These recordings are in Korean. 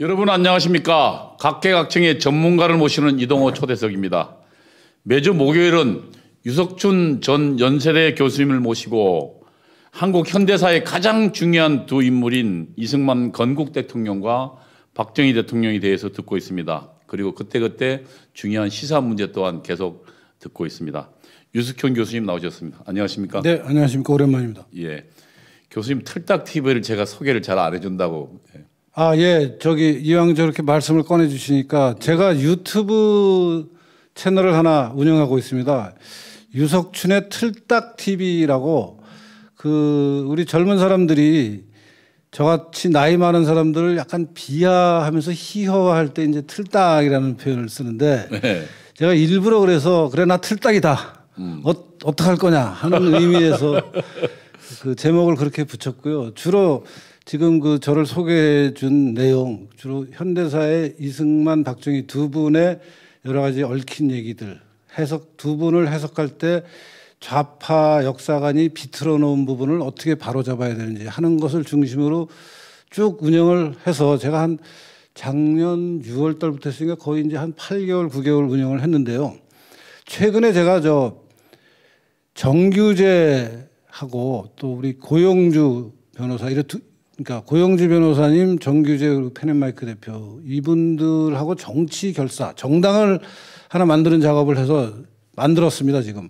여러분 안녕하십니까. 각계각층의 전문가를 모시는 이동호 초대석입니다. 매주 목요일은 유석춘 전 연세대 교수님을 모시고 한국 현대사의 가장 중요한 두 인물인 이승만 건국 대통령과 박정희 대통령에 대해서 듣고 있습니다. 그리고 그때그때 중요한 시사 문제 또한 계속 듣고 있습니다. 유석춘 교수님 나오셨습니다. 안녕하십니까? 네, 안녕하십니까? 오랜만입니다. 예. 교수님 틀딱 TV를 제가 소개를 잘 안 해준다고 예. 아, 예. 저기 이왕 저렇게 말씀을 꺼내 주시니까 제가 유튜브 채널을 하나 운영하고 있습니다. 유석춘의 틀딱 TV라고 그 우리 젊은 사람들이 저같이 나이 많은 사람들을 약간 비하하면서 희화화할 때 이제 틀딱이라는 표현을 쓰는데 네. 제가 일부러 그래서 그래 나 틀딱이다. 음. 어, 어떡할 거냐 하는 의미에서 그 제목을 그렇게 붙였고요. 주로 지금 그 저를 소개해 준 내용 주로 현대사의 이승만 박정희 두 분의 여러 가지 얽힌 얘기들 해석 두 분을 해석할 때 좌파 역사관이 비틀어 놓은 부분을 어떻게 바로잡아야 되는지 하는 것을 중심으로 쭉 운영을 해서 제가 한 작년 6월 달부터 했으니까 거의 이제 한 8개월 9개월 운영을 했는데요. 최근에 제가 저 정규재하고 또 우리 고용주 변호사 이렇게 그러니까 고영주 변호사님, 정규재 그 페넷마이크 대표 이분들하고 정치 결사, 정당을 하나 만드는 작업을 해서 만들었습니다 지금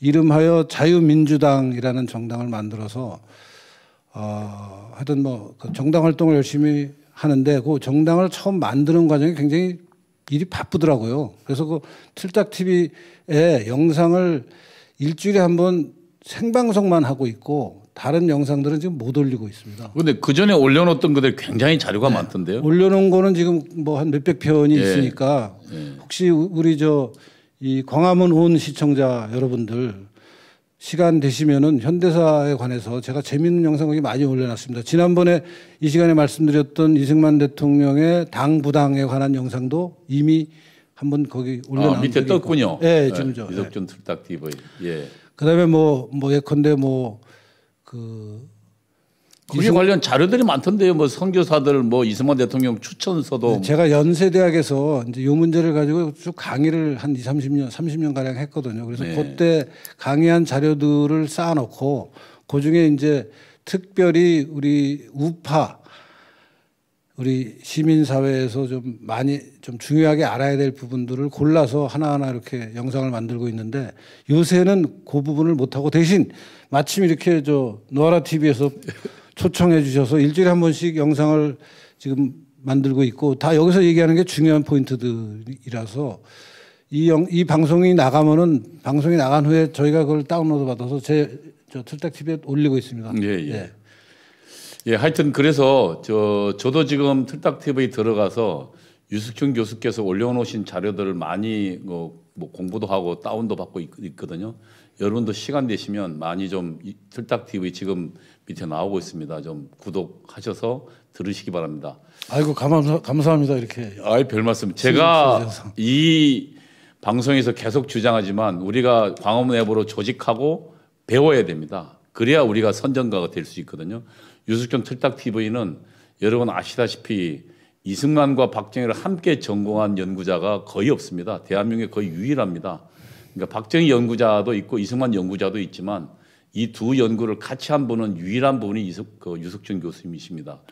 이름하여 자유민주당이라는 정당을 만들어서 어, 하여튼 뭐 그 정당 활동을 열심히 하는데 그 정당을 처음 만드는 과정이 굉장히 일이 바쁘더라고요. 그래서 그 틀딱 TV에 영상을 일주일에 한 번 생방송만 하고 있고 다른 영상들은 지금 못 올리고 있습니다. 근데 그 전에 올려놓던 것들 굉장히 자료가 네. 많던데요. 올려놓은 거는 지금 뭐 한 몇백 편이 예. 있으니까 예. 혹시 우리 저 이 광화문 온 시청자 여러분들 시간 되시면은 현대사에 관해서 제가 재미있는 영상을 많이 올려놨습니다. 지난번에 이 시간에 말씀드렸던 이승만 대통령의 당 부당에 관한 영상도 이미 한번 거기 올려놨 아, 밑에 떴군요. 예, 네, 지금 네, 저 예. 이석준 네. 딱 디버 예. 그다음에 뭐뭐 뭐 예컨대 뭐그 그게 이승... 관련 자료들이 많던데요. 뭐 선교사들 뭐 이승만 대통령 추천서도 네, 제가 연세대학에서 이제 요 문제를 가지고 쭉 강의를 한 2, 30년 30년 가량 했거든요. 그래서 네. 그때 강의한 자료들을 쌓아 놓고 그중에 이제 특별히 우리 우파 우리 시민사회에서 좀 많이 좀 중요하게 알아야 될 부분들을 골라서 하나하나 이렇게 영상을 만들고 있는데 요새는 그 부분을 못하고 대신 마침 이렇게 저 노아라 TV에서 초청해 주셔서 일주일에 한 번씩 영상을 지금 만들고 있고 다 여기서 얘기하는 게 중요한 포인트들이라서 이, 영, 이 방송이 나가면은 방송이 나간 후에 저희가 그걸 다운로드 받아서 제 저 틀딱 TV에 올리고 있습니다. 예, 예. 예. 예, 하여튼 그래서 저 저도 지금 틀딱 TV에 들어가서 유숙현 교수께서 올려놓으신 자료들을 많이 뭐, 뭐 공부도 하고 다운도 받고 있, 있거든요. 여러분도 시간 되시면 많이 좀 틀딱 TV 지금 밑에 나오고 있습니다. 좀 구독하셔서 들으시기 바랍니다. 아이고 감사, 감사합니다 이렇게. 아이 별 말씀. 제가 이 방송에서 계속 주장하지만 우리가 광화문 앱으로 조직하고 배워야 됩니다. 그래야 우리가 선전가가 될 수 있거든요. 유수균 틀딱 TV는 여러분 아시다시피 이승만과 박정희를 함께 전공한 연구자가 거의 없습니다. 대한민국에 거의 유일합니다. 그러니까 박정희 연구자도 있고 이승만 연구자도 있지만 이 두 연구를 같이 한 분은 유일한 분이 이석, 그 유석준 교수님이십니다.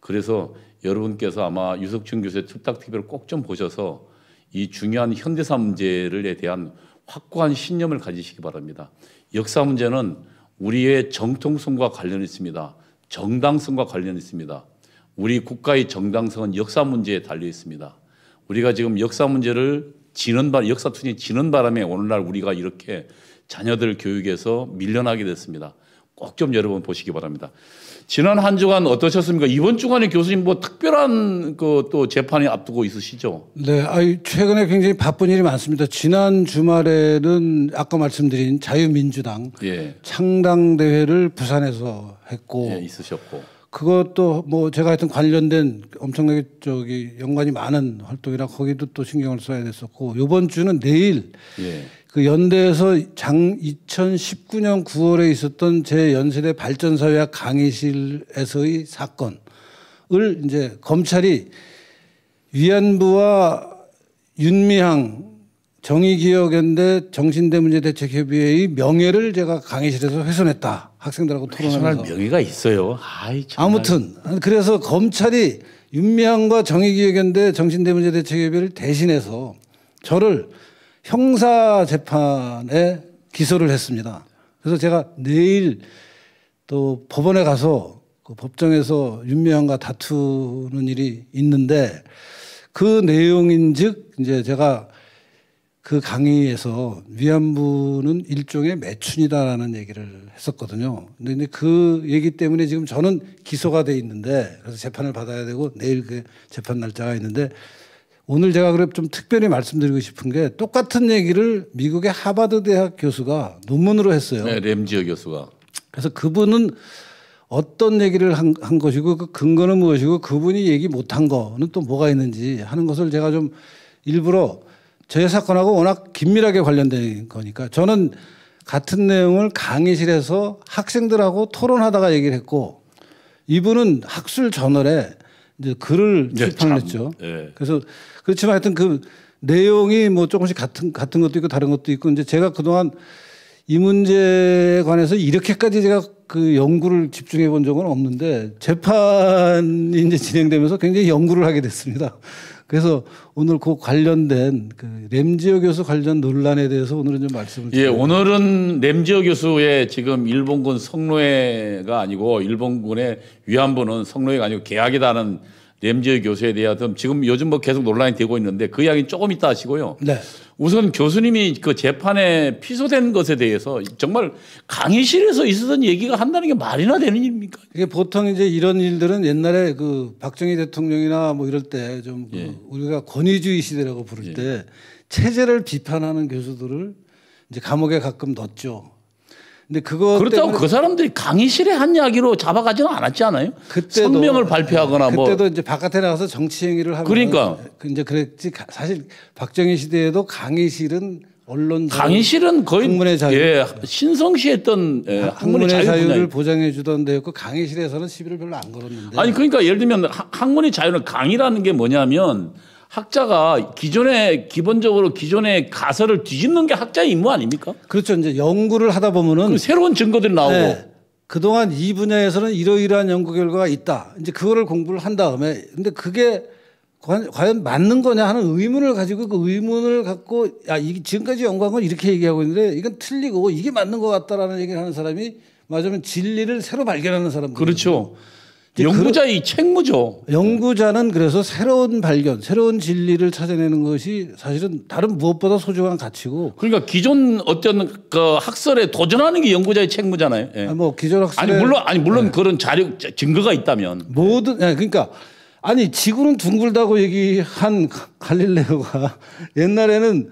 그래서 여러분께서 아마 유석준 교수의 틀딱TV를 꼭 좀 보셔서 이 중요한 현대사 문제에 대한 확고한 신념을 가지시기 바랍니다. 역사 문제는 우리의 정통성과 관련이 있습니다. 정당성과 관련 있습니다. 우리 국가의 정당성은 역사 문제에 달려 있습니다. 우리가 지금 역사 문제를 지는 바 역사 투쟁 지는 바람에 오늘날 우리가 이렇게 자녀들 교육에서 밀려나게 됐습니다. 꼭 좀 여러분 보시기 바랍니다. 지난 한 주간 어떠셨습니까? 이번 주간에 교수님 뭐 특별한 그 또 재판이 앞두고 있으시죠? 네, 아이 최근에 굉장히 바쁜 일이 많습니다. 지난 주말에는 아까 말씀드린 자유민주당 예. 창당 대회를 부산에서 했고 예, 있으셨고 그것도 뭐 제가 하여튼 관련된 엄청나게 저기 연관이 많은 활동이라 거기도 또 신경을 써야 됐었고 요번 주는 내일 예. 그 연대에서 장 2019년 9월에 있었던 제 연세대 발전사회학 강의실에서의 사건을 이제 검찰이 위안부와 윤미향 정의기억연대 정신대문제대책협의회의 명예를 제가 강의실에서 훼손했다. 학생들하고 토론하면서. 명예가 있어요. 아이, 아무튼 그래서 검찰이 윤미향과 정의기억연대 정신대문제대책협의회를 대신해서 저를 형사 재판에 기소를 했습니다. 그래서 제가 내일 또 법원에 가서 그 법정에서 윤미향과 다투는 일이 있는데 그 내용인즉 이제 제가 그 강의에서 위안부는 일종의 매춘이다라는 얘기를 했었거든요. 근데 그 얘기 때문에 지금 저는 기소가 돼 있는데 그래서 재판을 받아야 되고 내일 그 재판 날짜가 있는데 오늘 제가 그래 좀 특별히 말씀드리고 싶은 게 똑같은 얘기를 미국의 하버드 대학 교수가 논문으로 했어요. 네, 램지어 교수가. 그래서 그분은 어떤 얘기를 한, 한 것이고 그 근거는 무엇이고 그분이 얘기 못한 거는 또 뭐가 있는지 하는 것을 제가 좀 일부러 제 사건하고 워낙 긴밀하게 관련된 거니까 저는 같은 내용을 강의실에서 학생들하고 토론하다가 얘기를 했고 이분은 학술 저널에 이제 글을 출판을 네, 했죠. 네. 예. 그래서 그렇지만 하여튼 그 내용이 뭐 조금씩 같은 같은 것도 있고 다른 것도 있고 이제 제가 그동안 이 문제에 관해서 이렇게까지 제가 그 연구를 집중해 본 적은 없는데 재판이 이제 진행되면서 굉장히 연구를 하게 됐습니다. 그래서 오늘 그 관련된 그 램지어 교수 관련 논란에 대해서 오늘은 좀 말씀을 예, 오늘은 램지어 교수의 지금 일본군 성노예가 아니고 일본군의 위안부는 성노예가 아니고 계약이다는 램지어 교수에 대한 지금 요즘 뭐 계속 논란이 되고 있는데 그 이야기 는 조금 이따 하시고요. 네. 우선 교수님이 그 재판에 피소된 것에 대해서 정말 강의실에서 있었던 얘기가 한다는 게 말이나 되는 일입니까? 이게 보통 이제 이런 일들은 옛날에 그 박정희 대통령이나 뭐 이럴 때좀 그 예. 그 우리가 권위주의 시대라고 부를 예. 때 체제를 비판하는 교수들을 이제 감옥에 가끔 넣었죠. 근데 그거 그렇다고 그 사람들이 강의실에 한 이야기로 잡아가지는 않았지 않아요? 그때도 성명을 발표하거나 그때도 뭐 그때도 이제 바깥에 나가서 정치 행위를 하고 그러니까 그 이제 그랬지 사실 박정희 시대에도 강의실은 언론 강의실은 거의 학문의 자유 예, 신성시 했던 예, 학문의, 학문의 자유를 보장해 주던 데였고 강의실에서는 시비를 별로 안 걸었는데 아니 그러니까 예를 들면 학문의 자유는 강의라는 게 뭐냐면 학자가 기존에 기본적으로 기존의 가설을 뒤집는 게 학자의 임무 아닙니까? 그렇죠. 이제 연구를 하다 보면은 그 새로운 증거들이 나오고 네. 그동안 이 분야에서는 이러이러한 연구 결과가 있다. 이제 그거를 공부를 한 다음에 근데 그게 과연 맞는 거냐 하는 의문을 가지고 그 의문을 갖고 야이 지금까지 연구한 건 이렇게 얘기하고 있는데 이건 틀리고 이게 맞는 것 같다라는 얘기를 하는 사람이 맞으면 진리를 새로 발견하는 사람 그렇죠. 거거든요. 연구자의 그, 책무죠. 연구자는 그래서 새로운 발견, 새로운 진리를 찾아내는 것이 사실은 다른 무엇보다 소중한 가치고. 그러니까 기존 어떤 그 학설에 도전하는 게 연구자의 책무잖아요. 예. 아니 뭐 기존 학설 아니 물론 아니 물론 예. 그런 자료 증거가 있다면 모든 예, 그러니까 아니 지구는 둥글다고 얘기한 갈릴레오가 옛날에는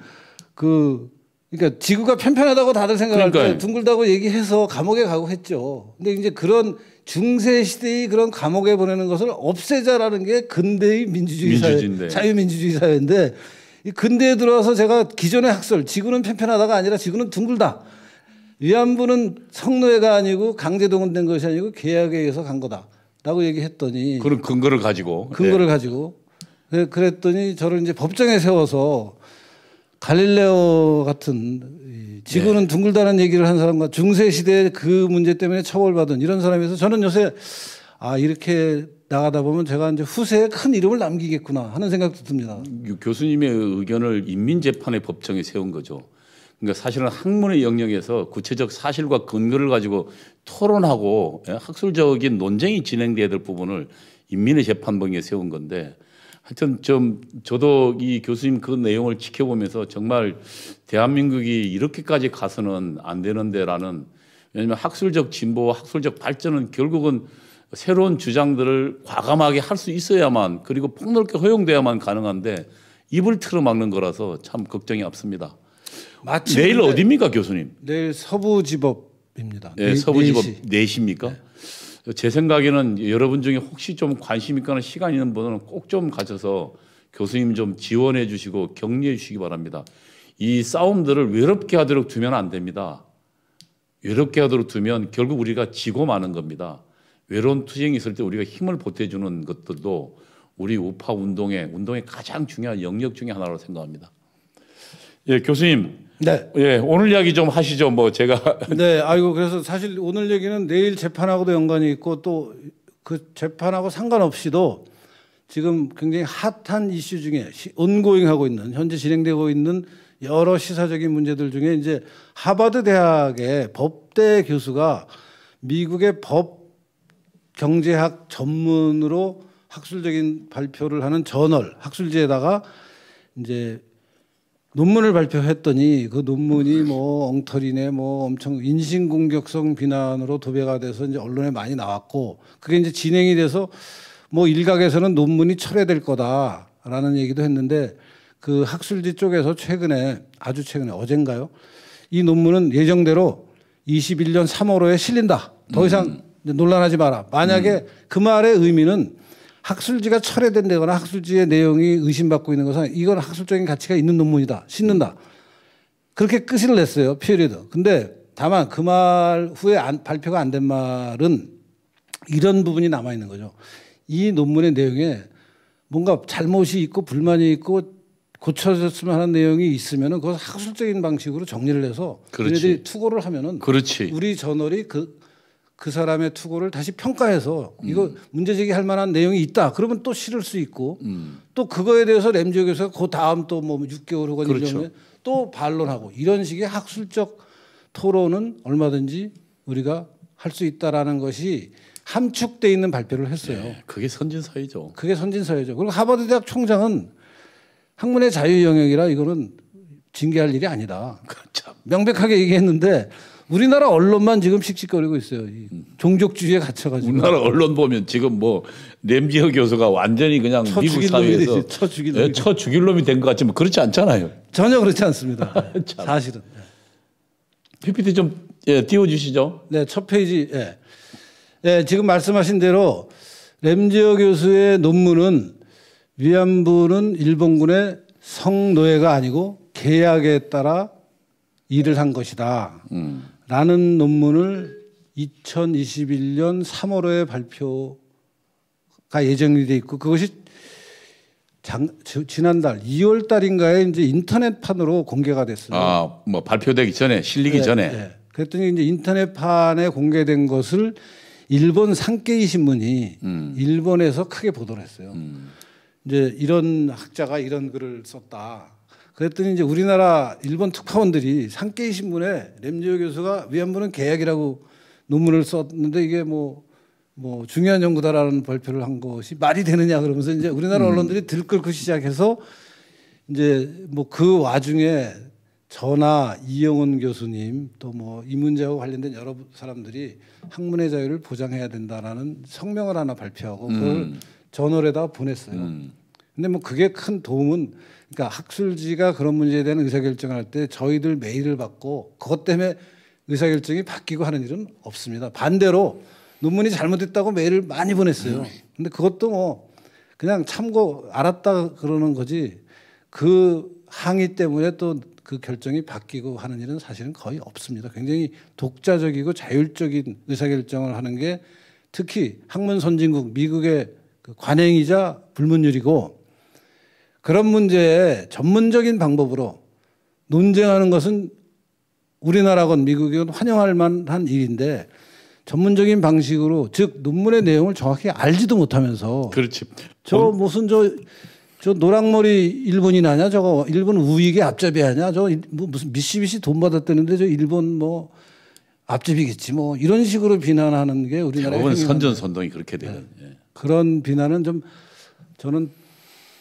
그 그러니까 지구가 편편하다고 다들 생각할 그러요때 둥글다고 얘기해서 감옥에 가고 했죠. 근데 이제 그런 중세 시대의 그런 감옥에 보내는 것을 없애자라는 게 근대의 민주주의 사회, 자유민주주의 사회인데 이 근대에 들어와서 제가 기존의 학설 지구는 편편하다가 아니라 지구는 둥글다. 위안부는 성노예가 아니고 강제동원 된 것이 아니고 계약에 의해서 간 거다라고 얘기했더니 그런 근거를 가지고 근거를 네. 가지고 그랬더니 저를 이제 법정에 세워서 갈릴레오 같은 지구는 네. 둥글다는 얘기를 한 사람과 중세 시대 그 문제 때문에 처벌받은 이런 사람에서 저는 요새 아 이렇게 나가다 보면 제가 이제 후세에 큰 이름을 남기겠구나 하는 생각도 듭니다. 교수님의 의견을 인민재판의 법정에 세운 거죠. 그러니까 사실은 학문의 영역에서 구체적 사실과 근거를 가지고 토론하고 예, 학술적인 논쟁이 진행돼야 될 부분을 인민의 재판부에 세운 건데 하여튼 좀 저도 이 교수님 그 내용을 지켜보면서 정말 대한민국이 이렇게까지 가서는 안 되는데라는 왜냐하면 학술적 진보와 학술적 발전은 결국은 새로운 주장들을 과감하게 할 수 있어야만 그리고 폭넓게 허용돼야만 가능한데 입을 틀어막는 거라서 참 걱정이 앞섭니다. 내일 어디입니까 교수님? 내일 서부지법입니다. 네, 서부지법 4시입니까? 네. 네제 생각에는 여러분 중에 혹시 좀 관심 있거나 시간 있는 분은 꼭 좀 가셔서 교수님 좀 지원해 주시고 격려해 주시기 바랍니다. 이 싸움들을 외롭게 하도록 두면 안 됩니다. 외롭게 하도록 두면 결국 우리가 지고 마는 겁니다. 외로운 투쟁이 있을 때 우리가 힘을 보태주는 것들도 우리 우파 운동의 운동의 가장 중요한 영역 중의 하나로 생각합니다. 예, 교수님. 네. 예, 오늘 이야기 좀 하시죠. 뭐 제가 네, 아이고 그래서 사실 오늘 얘기는 내일 재판하고도 연관이 있고 또 그 재판하고 상관없이도 지금 굉장히 핫한 이슈 중에 온고잉하고 있는 현재 진행되고 있는 여러 시사적인 문제들 중에 이제 하버드 대학의 법대 교수가 미국의 법 경제학 전문으로 학술적인 발표를 하는 저널 학술지에다가 이제 논문을 발표했더니 그 논문이 뭐 엉터리네 뭐 엄청 인신공격성 비난으로 도배가 돼서 이제 언론에 많이 나왔고 그게 이제 진행이 돼서 뭐 일각에서는 논문이 철회될 거다라는 얘기도 했는데 그 학술지 쪽에서 최근에 아주 최근에 어젠가요 이 논문은 예정대로 21년 3월호에 실린다 더 이상 음. 논란하지 마라 만약에 음. 그 말의 의미는 학술지가 철회된다거나 학술지의 내용이 의심받고 있는 것은 이건 학술적인 가치가 있는 논문이다. 씻는다. 그렇게 끝을 냈어요. 피리드. 근데 다만 그 말 후에 안, 발표가 안 된 말은 이런 부분이 남아 있는 거죠. 이 논문의 내용에 뭔가 잘못이 있고 불만이 있고 고쳐졌으면 하는 내용이 있으면은 그것 학술적인 방식으로 정리를 해서 그렇지. 투고를 하면은 그렇지. 우리 저널이 그그 사람의 투고를 다시 평가해서 음. 이거 문제 제기할 만한 내용이 있다. 그러면 또 실을 수 있고 음. 또 그거에 대해서 램지오 교수가 그 다음 또 뭐 6개월 후건 그렇죠. 에또 반론하고 이런 식의 학술적 토론은 얼마든지 우리가 할 수 있다라는 것이 함축돼 있는 발표를 했어요. 네, 그게 선진 사회죠. 그게 선진 사회죠. 그리고 하버드 대학 총장은 학문의 자유 영역이라 이거는 징계할 일이 아니다. 명백하게 얘기했는데 우리나라 언론만 지금 씩씩거리고 있어요. 종족주의에 갇혀가지고. 우리나라 언론 보면 지금 뭐 램지어 교수가 완전히 그냥 미국 사회에서 처 예, 죽일 놈이, 처 죽일 놈이 된 것 같지만 뭐 그렇지 않잖아요. 전혀 그렇지 않습니다. 아, 사실은. PPT 좀 예, 띄워주시죠. 네, 첫 페이지. 예. 예, 지금 말씀하신 대로 램지어 교수의 논문은 위안부는 일본군의 성노예가 아니고 계약에 따라 일을 한 것이다. 음. 라는 논문을 2021년 3월에 발표가 예정이 돼 있고 그것이 장, 지난달 2월 달인가에 이제 인터넷판으로 공개가 됐습니다. 아, 뭐 발표되기 전에 실리기 네, 전에. 네. 그랬더니 이제 인터넷판에 공개된 것을 일본 산케이 신문이 음. 일본에서 크게 보도를 했어요. 음. 이제 이런 학자가 이런 글을 썼다. 그랬더니 이제 우리나라 일본 특파원들이 상케이 신문에 렘지오 교수가 위안부는 계약이라고 논문을 썼는데 이게 뭐뭐 뭐 중요한 연구다라는 발표를 한 것이 말이 되느냐 그러면서 이제 우리나라 음. 언론들이 들끓고 시작해서 이제 뭐 그 와중에 전하 이영훈 교수님 또뭐이 문제와 관련된 여러 사람들이 학문의 자유를 보장해야 된다라는 성명을 하나 발표하고 그걸 음. 저널에다 보냈어요. 음. 근데 뭐 그게 큰 도움은 그러니까 학술지가 그런 문제에 대한 의사결정을 할 때 저희들 메일을 받고 그것 때문에 의사결정이 바뀌고 하는 일은 없습니다. 반대로 논문이 잘못됐다고 메일을 많이 보냈어요. 음. 근데 그것도 뭐 그냥 참고 알았다 그러는 거지 그 항의 때문에 또 그 결정이 바뀌고 하는 일은 사실은 거의 없습니다. 굉장히 독자적이고 자율적인 의사결정을 하는 게 특히 학문 선진국 미국의 그 관행이자 불문율이고 그런 문제에 전문적인 방법으로 논쟁하는 것은 우리나라건 미국이건 환영할 만한 일인데 전문적인 방식으로 즉 논문의 내용을 정확히 알지도 못하면서 그렇지. 저 무슨 저 저 노랑머리 일본이나냐 저거 일본 우익의 앞잡이 아냐 저뭐 무슨 미시미시 돈 받았다는데 저 일본 뭐앞집이겠지뭐 이런 식으로 비난하는 게 우리나라의 선전선동이 그렇게 되는 네. 그런 비난은 좀 저는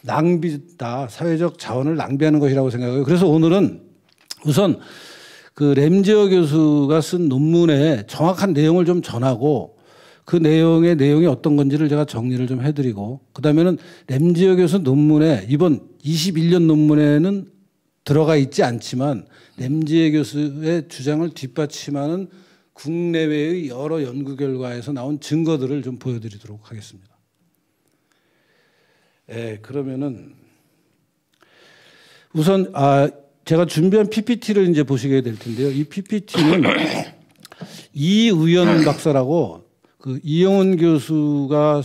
낭비다 사회적 자원을 낭비하는 것이라고 생각해요. 그래서 오늘은 우선 그 램지어 교수가 쓴 논문의 정확한 내용을 좀 전하고 그 내용의 내용이 어떤 건지를 제가 정리를 좀 해드리고 그다음에는 램지어 교수 논문에 이번 21년 논문에는 들어가 있지 않지만 램지어 교수의 주장을 뒷받침하는 국내외의 여러 연구 결과에서 나온 증거들을 좀 보여드리도록 하겠습니다. 예, 그러면은 우선 아 제가 준비한 PPT를 이제 보시게 될 텐데요. 이 PPT는 이의원 박사라고 그 이영훈 교수가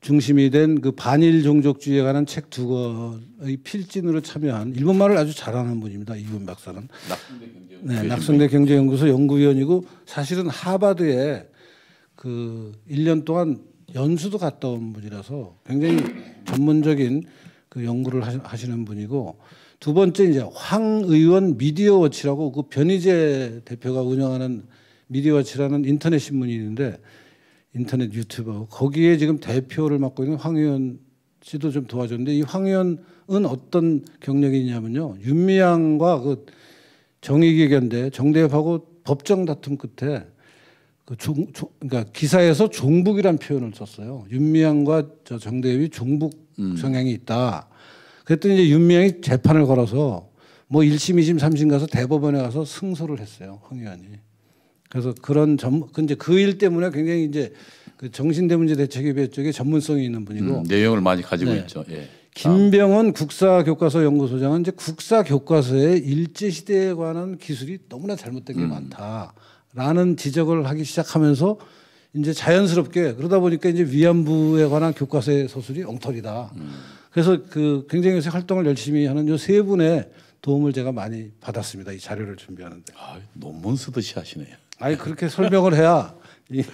중심이 된 그 반일 종족주의에 관한 책 두 권의 필진으로 참여한 일본 말을 아주 잘하는 분입니다. 이분 박사는 네, 낙성대 경제연구소 연구위원이고 사실은 하버드에 그 1년 동안 연수도 갔다 온 분이라서 굉장히 전문적인 그 연구를 하시는 분이고 두 번째 이제 황 의원 미디어 워치라고 그 변희재 대표가 운영하는 미디어 워치라는 인터넷 신문이 있는데 인터넷 유튜버 거기에 지금 대표를 맡고 있는 황 의원 씨도 좀 도와줬는데 이 황 의원은 어떤 경력이 있냐면요 윤미향과 그 정의기견대 정대협하고 법정 다툼 끝에 그 종, 종, 그러니까 기사에서 종북이란 표현을 썼어요. 윤미향과 저 정대협이 종북 음. 성향이 있다. 그랬더니 이제 윤미향이 재판을 걸어서 뭐 1심, 2심, 3심 가서 대법원에 가서 승소를 했어요. 홍 의원이. 그래서 그런 점, 그 이제 그일 때문에 굉장히 이제 그 정신대문제 대책위배 쪽에 전문성이 있는 분이고 음, 내용을 많이 가지고 네. 있죠. 예. 김병헌 국사교과서 연구소장은 이제 국사교과서에 일제시대에 관한 기술이 너무나 잘못된 게 음. 많다. 라는 지적을 하기 시작하면서 이제 자연스럽게 그러다 보니까 이제 위안부에 관한 교과서의 서술이 엉터리다. 그래서 그 굉장히 요새 활동을 열심히 하는 요 세 분의 도움을 제가 많이 받았습니다. 이 자료를 준비하는데. 아, 논문 쓰듯이 하시네요. 아니 그렇게 설명을 해야 이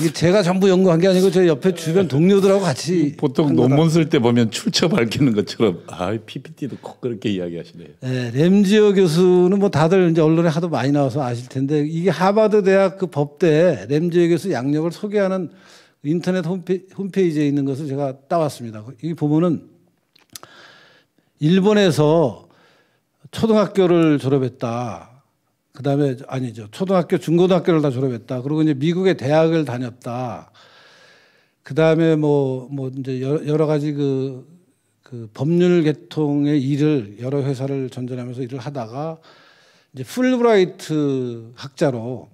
이게 제가 전부 연구한 게 아니고 제 옆에 주변 동료들하고 같이 보통 논문 쓸 때 보면 출처 밝히는 것처럼 아 PPT도 꼭 그렇게 이야기하시네요. 네, 예, 램지어 교수는 뭐 다들 이제 언론에 하도 많이 나와서 아실 텐데 이게 하버드 대학 그 법대 램지어 교수 양력을 소개하는 인터넷 홈페, 홈페이지에 있는 것을 제가 따왔습니다. 여기 보은 일본에서 초등학교를 졸업했다. 그다음에 아니죠. 초등학교, 중고등학교를 다 졸업했다. 그리고 이제 미국의 대학을 다녔다. 그다음에 뭐뭐 뭐 이제 여러 가지 그, 그 법률 계통의 일을 여러 회사를 전전하면서 일을 하다가 이제 풀브라이트 학자로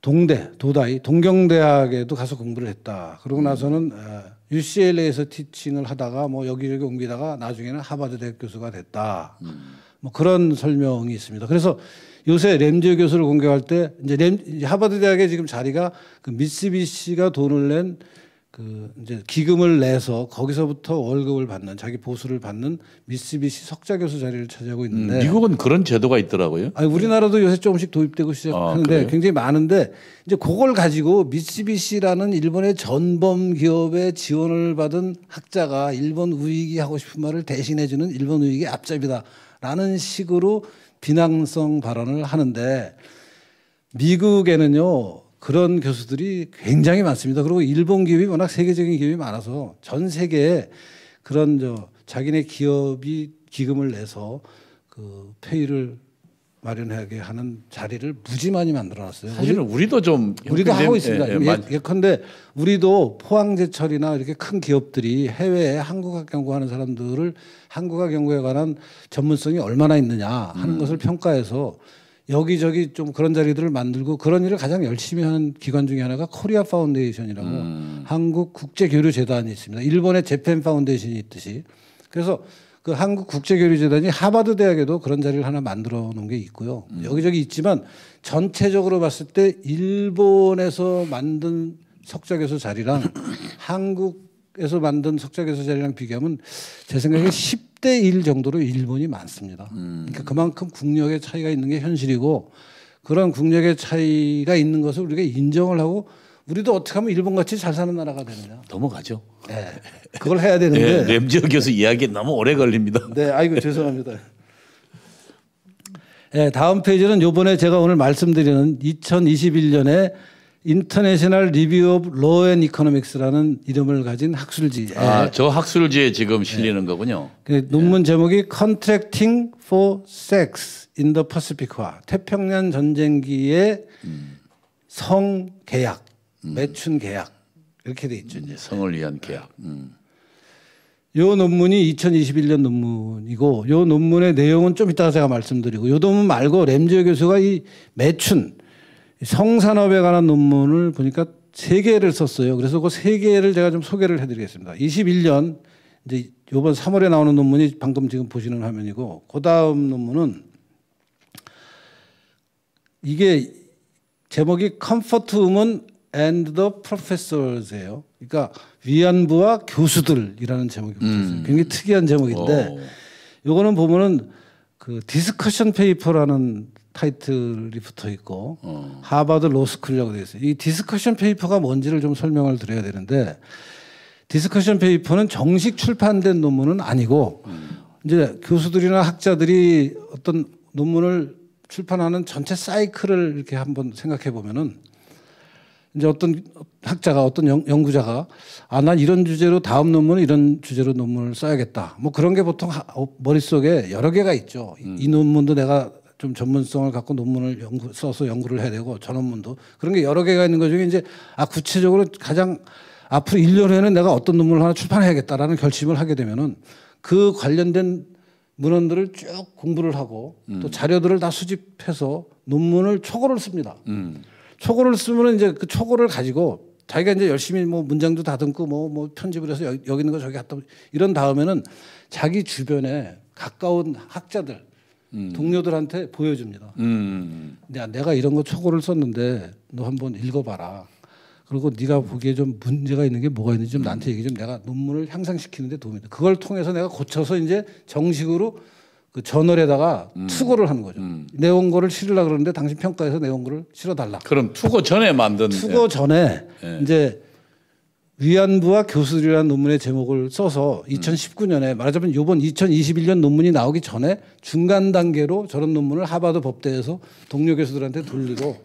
동대, 도다이, 동경대학에도 가서 공부를 했다. 그러고 음. 나서는 UCLA에서 티칭을 하다가 뭐 여기저기 옮기다가 나중에는 하버드 대학 교수가 됐다. 음. 뭐 그런 설명이 있습니다. 그래서 요새 램지어 교수를 공격할 때 이제 램, 하버드 대학의 지금 자리가 그 미쓰비시가 돈을 낸 그 이제 기금을 내서 거기서부터 월급을 받는 자기 보수를 받는 미쓰비시 석자 교수 자리를 차지하고 음, 있는데 음, 미국은 그런 제도가 있더라고요. 아니, 우리나라도 요새 조금씩 도입되고 시작하는데 아, 굉장히 많은데 이제 그걸 가지고 미쓰비시라는 일본의 전범 기업의 지원을 받은 학자가 일본 우익이 하고 싶은 말을 대신해 주는 일본 우익의 앞잡이다라는 식으로 비난성 발언을 하는데 미국에는요 그런 교수들이 굉장히 많습니다. 그리고 일본 기업이 워낙 세계적인 기업이 많아서 전 세계에 그런 저 자기네 기업이 기금을 내서 그 페이를 마련하게 하는 자리를 무지 많이 만들어놨어요. 사실은 우리, 도좀 우리도 하고 있습니다. 예, 예, 예, 컨대 예, 우리도 포항제철이나 이렇게 큰 기업들이 해외에 한국학 연구하는 사람들을 한국학 연구에 관한 전문성이 얼마나 있느냐 하는 음. 것을 평가해서 여기저기 좀 그런 자리들을 만들고 그런 일을 가장 열심히 하는 기관 중에 하나가 코리아 파운데이션이라고 음. 한국 국제교류재단이 있습니다. 일본의 재팬 파운데이션이 있듯이 그래서 그 한국 국제교류재단이 하버드 대학에도 그런 자리를 하나 만들어 놓은 게 있고요. 음. 여기저기 있지만 전체적으로 봤을 때 일본에서 만든 석자교수 자리랑 한국에서 만든 석자교수 자리랑 비교하면 제 생각에 10대 1 정도로 일본이 많습니다. 음. 그러니까 그만큼 국력의 차이가 있는 게 현실이고 그런 국력의 차이가 있는 것을 우리가 인정을 하고 우리도 어떻게 하면 일본같이 잘 사는 나라가 되느냐. 넘어가죠. 네. 그걸 해야 되는데. 네, 램지어 교수 이야기 너무 오래 걸립니다. 네, 아이고 죄송합니다. 네, 다음 페이지는 요번에 제가 오늘 말씀드리는 2021년에 인터내셔널 리뷰 오브 로앤 이코노믹스라는 이름을 가진 학술지. 아, 저 학술지에 지금 실리는 네. 거군요. 그 논문 네. 제목이 Contracting for Sex in the Pacific화. 태평양 전쟁기의 음. 성 계약. 음. 매춘 계약 이렇게 돼 있죠. 음, 이제. 성을 위한 계약. 네. 음. 논문이 2021년 논문이고 요 논문의 내용은 좀 이따 제가 말씀드리고 요 논문 말고 램지어 교수가 이 매춘 성산업에 관한 논문을 보니까 세 개를 썼어요. 그래서 그 세 개를 제가 좀 소개를 해드리겠습니다. 21년 이제 요번 3월에 나오는 논문이 방금 지금 보시는 화면이고 그 다음 논문은 이게 제목이 컴포트 음은 and the professors예요. 그러니까 위안부와 교수들이라는 제목이 붙었어요. 음. 굉장히 특이한 제목인데 오. 어. 요거는 보면은 그 디스커션 페이퍼라는 타이틀이 붙어 있고 어. 하버드 로스쿨이라고 되어 있어요. 이 디스커션 페이퍼가 뭔지를 좀 설명을 드려야 되는데 디스커션 페이퍼는 정식 출판된 논문은 아니고 음. 이제 교수들이나 학자들이 어떤 논문을 출판하는 전체 사이클을 이렇게 한번 생각해 보면은 이제 어떤 학자가 어떤 연, 구자가 아, 난 이런 주제로 다음 논문은 이런 주제로 논문을 써야겠다. 뭐 그런 게 보통 하, 어, 머릿속에 여러 개가 있죠. 음. 이 논문도 내가 좀 전문성을 갖고 논문을 연구, 써서 연구를 해야 되고 저 논문도 그런 게 여러 개가 있는 것 중에 이제 아, 구체적으로 가장 앞으로 1년 후에는 내가 어떤 논문을 하나 출판해야겠다라는 결심을 하게 되면은 그 관련된 문헌들을 쭉 공부를 하고 음. 또 자료들을 다 수집해서 논문을 초고를 씁니다. 음. 초고를 쓰면은 이제 그 초고를 가지고 자기가 이제 열심히 뭐 문장도 다듬고 뭐, 뭐 편집을 해서 여기, 여기 있는 거 저기 갖다 이런 다음에는 자기 주변에 가까운 학자들 음. 동료들한테 보여줍니다. 음, 음, 음. 야, 내가 이런 거 초고를 썼는데 너 한번 읽어봐라. 그리고 네가 보기에 좀 문제가 있는 게 뭐가 있는지 좀 나한테 얘기 좀 내가 논문을 향상시키는데 도움이 돼. 그걸 통해서 내가 고쳐서 이제 정식으로 그 저널에다가 음. 투고를 하는 거죠. 음. 내 원고를 실으려 그러는데 당신 평가에서 내 원고를 실어 달라. 그럼 투고 전에 만든 투고 예. 전에 예. 이제 위안부와 교수들이라는 논문의 제목을 써서 2019년에 음. 말하자면 요번 2021년 논문이 나오기 전에 중간 단계로 저런 논문을 하버드 법대에서 동료 교수들한테 돌리고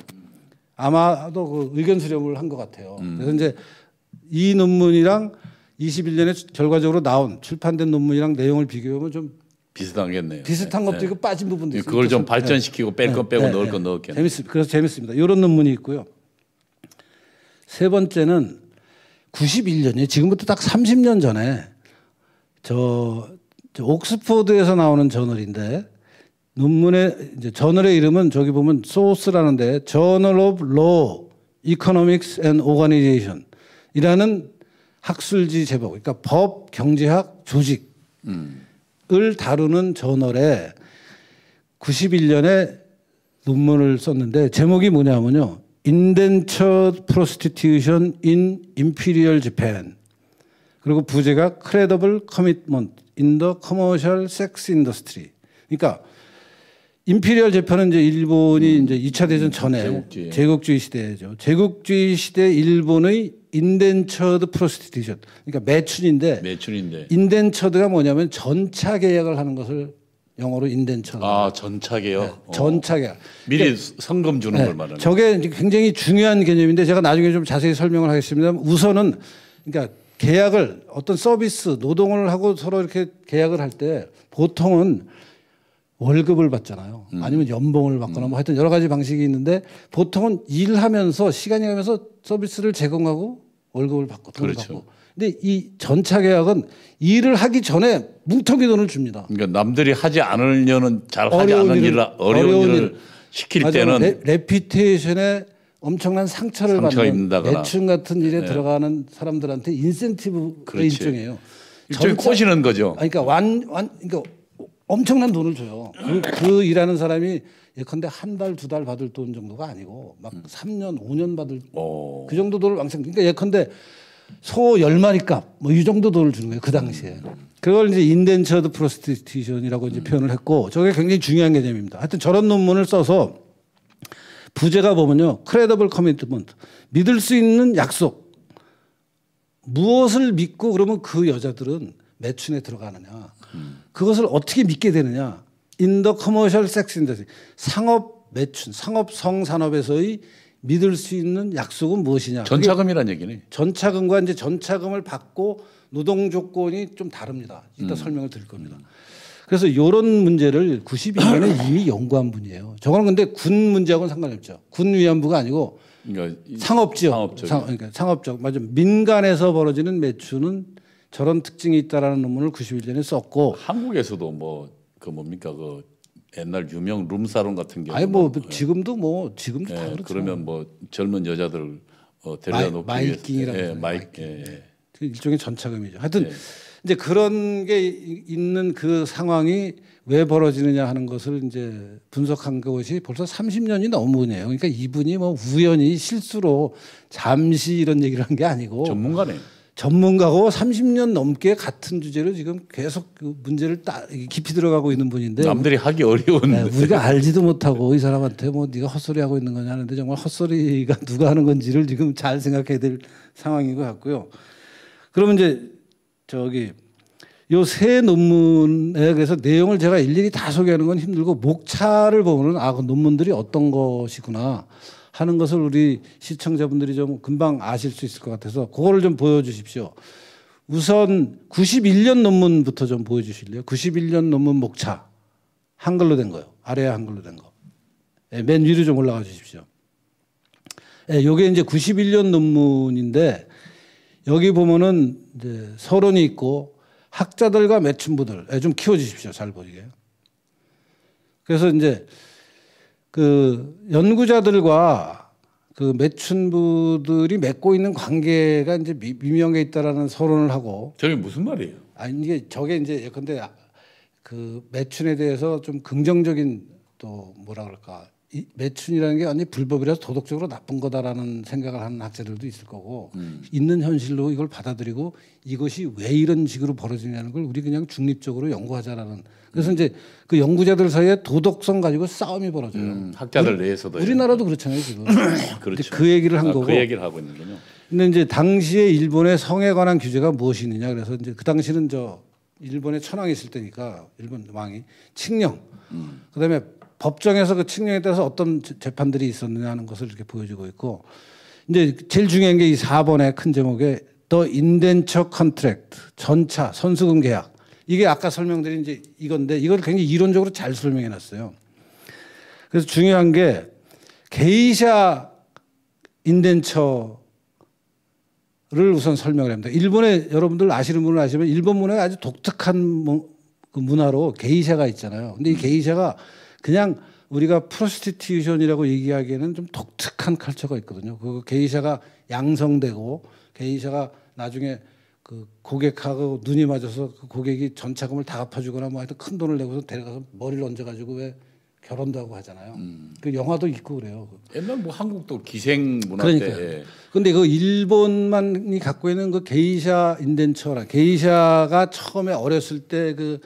아마도 그 의견 수렴을 한 것 같아요. 음. 그래서 이제 이 논문이랑 21년에 결과적으로 나온 출판된 논문이랑 내용을 비교하면 좀 비슷하겠네요. 비슷한 것도 네. 있고 빠진 부분도 예, 있고 그걸 좀 발전시키고 뺄건 네. 빼고 네. 넣을 건넣었겠요 재밌 그래서 재밌습니다. 이런 논문이 있고요. 세 번째는 91년에 지금부터 딱 30년 전에 저, 저 옥스포드에서 나오는 저널인데 논문의 이제 저널의 이름은 저기 보면 소스라는데 Journal of Law, Economics and Organization이라는 학술지 제목, 그러니까 법, 경제학, 조직 음. 을 다루는 저널에 91년에 논문을 썼는데 제목이 뭐냐면요. 인덴처 프로스티튜션 인 임피리얼 재팬 그리고 부제가 크레더블 커밋먼트 인더 커머셜 섹스 인더스트리 그러니까 임피리얼 재판은 이제 일본이 음. 이제 2차 대전 음. 전에 제국주의. 제국주의 시대죠. 제국주의 시대 일본의 인덴처드 프로스티티션. 그러니까 매춘인데 매춘인데 인덴처드가 뭐냐면 전차 계약을 하는 것을 영어로 인덴처드. 아, 전차 계약. 네, 전차 계약. 미리 그러니까, 성금 주는 네, 걸 말하는. 저게 굉장히 중요한 개념인데 제가 나중에 좀 자세히 설명을 하겠습니다. 우선은 그러니까 계약을 어떤 서비스, 노동을 하고 서로 이렇게 계약을 할 때 보통은 월급을 받잖아요. 음. 아니면 연봉을 받거나 뭐 음. 하여튼 여러 가지 방식이 있는데 보통은 일하면서 시간이 가면서 서비스를 제공하고 월급을 받고 돈을 그렇죠. 받고. 근데 이 전차 계약은 일을 하기 전에 뭉텅이 돈을 줍니다. 그러니까 남들이 하지 않으려는 잘 하지 않은 일을, 일 어려운, 어려운 일을 시킬 맞아요. 때는 레, 레피테이션에 엄청난 상처를 받는 대충 같은 일에 네. 들어가는 사람들한테 인센티브의 그렇지. 일종이에요. 일종의 꼬시는 거죠. 그러니까 완, 완, 그러니까 엄청난 돈을 줘요. 그, 그 일하는 사람이 예컨대 한 달, 두 달 받을 돈 정도가 아니고 막 음. 3년, 5년 받을 오. 어. 그 정도 돈을 왕창. 그러니까 예컨대 소1 0마리 값, 뭐 이 정도 돈을 주는 거예요. 그 당시에. 음, 음. 그걸 이제 인덴처드 프로스티티션이라고 이제 음. 표현을 했고 저게 굉장히 중요한 개념입니다. 하여튼 저런 논문을 써서 부제가 보면요. 크레더블 커미트먼트. 믿을 수 있는 약속. 무엇을 믿고 그러면 그 여자들은 매춘에 들어가느냐. 그것을 어떻게 믿게 되느냐? 인더 커머셜 섹스 인더스 상업 매춘, 상업 성산업에서의 믿을 수 있는 약속은 무엇이냐? 전차금이란 얘기네. 전차금과 이제 전차금을 받고 노동 조건이 좀 다릅니다. 이따 음. 설명을 드릴 겁니다. 그래서 이런 문제를 92년에 이미 연구한 분이에요. 저거는 근데 군 문제하고는 상관없죠. 군 위안부가 아니고 그러니까 상업지역, 상업적, 상, 그러니까 상업적, 맞아 민간에서 벌어지는 매춘은 저런 특징이 있다라는 논문을 91년에 썼고 한국에서도 뭐 그 뭡니까 그 옛날 유명 룸사롱 같은 경우 아니 뭐, 뭐 예. 지금도 뭐 지금도 예, 다 그렇죠. 그러면 뭐 젊은 여자들 어, 데려다 놓기 마이킹이라고 예, 마이킹. 예, 예. 그 일종의 전차금이죠. 하여튼 예. 이제 그런 게 있는 그 상황이 왜 벌어지느냐 하는 것을 이제 분석한 것이 벌써 30년이 넘으네요. 그러니까 이분이 뭐 우연히 실수로 잠시 이런 얘기를 한 게 아니고 전문가네. 전문가고 30년 넘게 같은 주제로 지금 계속 그 문제를 따, 깊이 들어가고 있는 분인데 남들이 뭐 하기 어려운 네, 우리가 알지도 못하고 이 사람한테 뭐 네가 헛소리 하고 있는 거냐 하는데 정말 헛소리가 누가 하는 건지를 지금 잘 생각해야 될 상황인 것 같고요. 그러면 이제 저기 요 새 논문에 대해서 내용을 제가 일일이 다 소개하는 건 힘들고 목차를 보면아그 논문들이 어떤 것이구나 하는 것을 우리 시청자분들이 좀 금방 아실 수 있을 것 같아서 그거를 좀 보여주십시오. 우선 91년 논문부터 좀 보여주실래요? 91년 논문 목차 한글로 된 거요. 아래에 한글로 된 거. 예, 맨 위로 좀 올라가 주십시오. 예, 요게 이제 91년 논문인데 여기 보면은 이제 서론이 있고 학자들과 매춘부들 예, 좀 키워주십시오. 잘 보이게. 그래서 이제 그 연구자들과 그 매춘부들이 맺고 있는 관계가 이제 미, 미명에 있다라는 서론을 하고 저게 무슨 말이에요? 아니 이게 저게 이제 근데 그 매춘에 대해서 좀 긍정적인 또 뭐라 그럴까 이 매춘이라는 게 아니 불법이라서 도덕적으로 나쁜 거다라는 생각을 하는 학자들도 있을 거고 음. 있는 현실로 이걸 받아들이고 이것이 왜 이런 식으로 벌어지냐는 걸 우리 그냥 중립적으로 연구하자라는 그래서 음. 이제 그 연구자들 사이에 도덕성 가지고 싸움이 벌어져요. 음, 학자들 우리, 내에서도 우리나라도 그렇잖아요 지금. 그렇죠. 그 얘기를 한 아, 그 거고. 그 얘기를 하고 있는군요. 근데 이제 당시에 일본의 성에 관한 규제가 무엇이 있느냐 그래서 이제 그 당시는 저일본의 천황이 있을 때니까 일본 왕이 칙령 음. 그다음에 법정에서 그측량에대해서 어떤 재판들이 있었느냐 하는 것을 이렇게 보여주고 있고 이제 제일 중요한 게 이 4번의 큰 제목에 더 인덴처 컨트랙트 전차 선수금 계약 이게 아까 설명드린 이제 이건데 이걸 굉장히 이론적으로 잘 설명해 놨어요. 그래서 중요한 게 게이샤 인덴처를 우선 설명을 합니다. 일본에 여러분들 아시는 분은 아시면 일본 문화가 아주 독특한 뭐, 그 문화로 게이샤가 있잖아요. 근데 이 게이샤가 음. 그냥 우리가 프로스티튜션이라고 얘기하기에는 좀 독특한 칼처가 있거든요. 그 게이샤가 양성되고 게이샤가 나중에 그 고객하고 눈이 맞아서 그 고객이 전차금을 다 갚아주거나 뭐 하여튼 큰 돈을 내고서 데려가서 머리를 얹어가지고 왜 결혼도 하고 하잖아요. 음. 그 영화도 있고 그래요. 옛날 뭐 한국도 기생 문화 그러니까요. 때. 근데 그 일본만이 갖고 있는 그 게이샤 인덴처라 게이샤가 처음에 어렸을 때그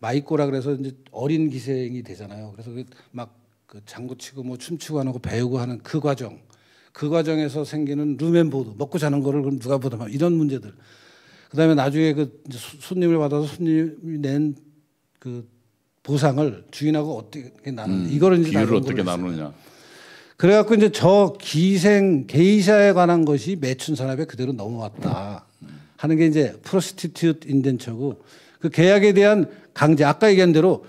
마이꼬라 그래서 이제 어린 기생이 되잖아요. 그래서 막그 그 장구 치고 뭐 춤추고 하는 거 배우고 하는 그 과정. 그 과정에서 생기는 룸앤보드 먹고 자는 거를 그럼 누가 보더만 이런 문제들. 그다음에 나중에 그 손님을 받아서 손님이 낸 그 보상을 주인하고 어떻게 나누는 음, 이거를 이제 비율을 어떻게 나누냐. 느 그래갖고 이제 저 기생 게이샤에 관한 것이 매춘 산업에 그대로 넘어왔다 음. 하는 게 이제 프로스티튜트 인덴처고 그 계약에 대한 강제 아까 얘기한 대로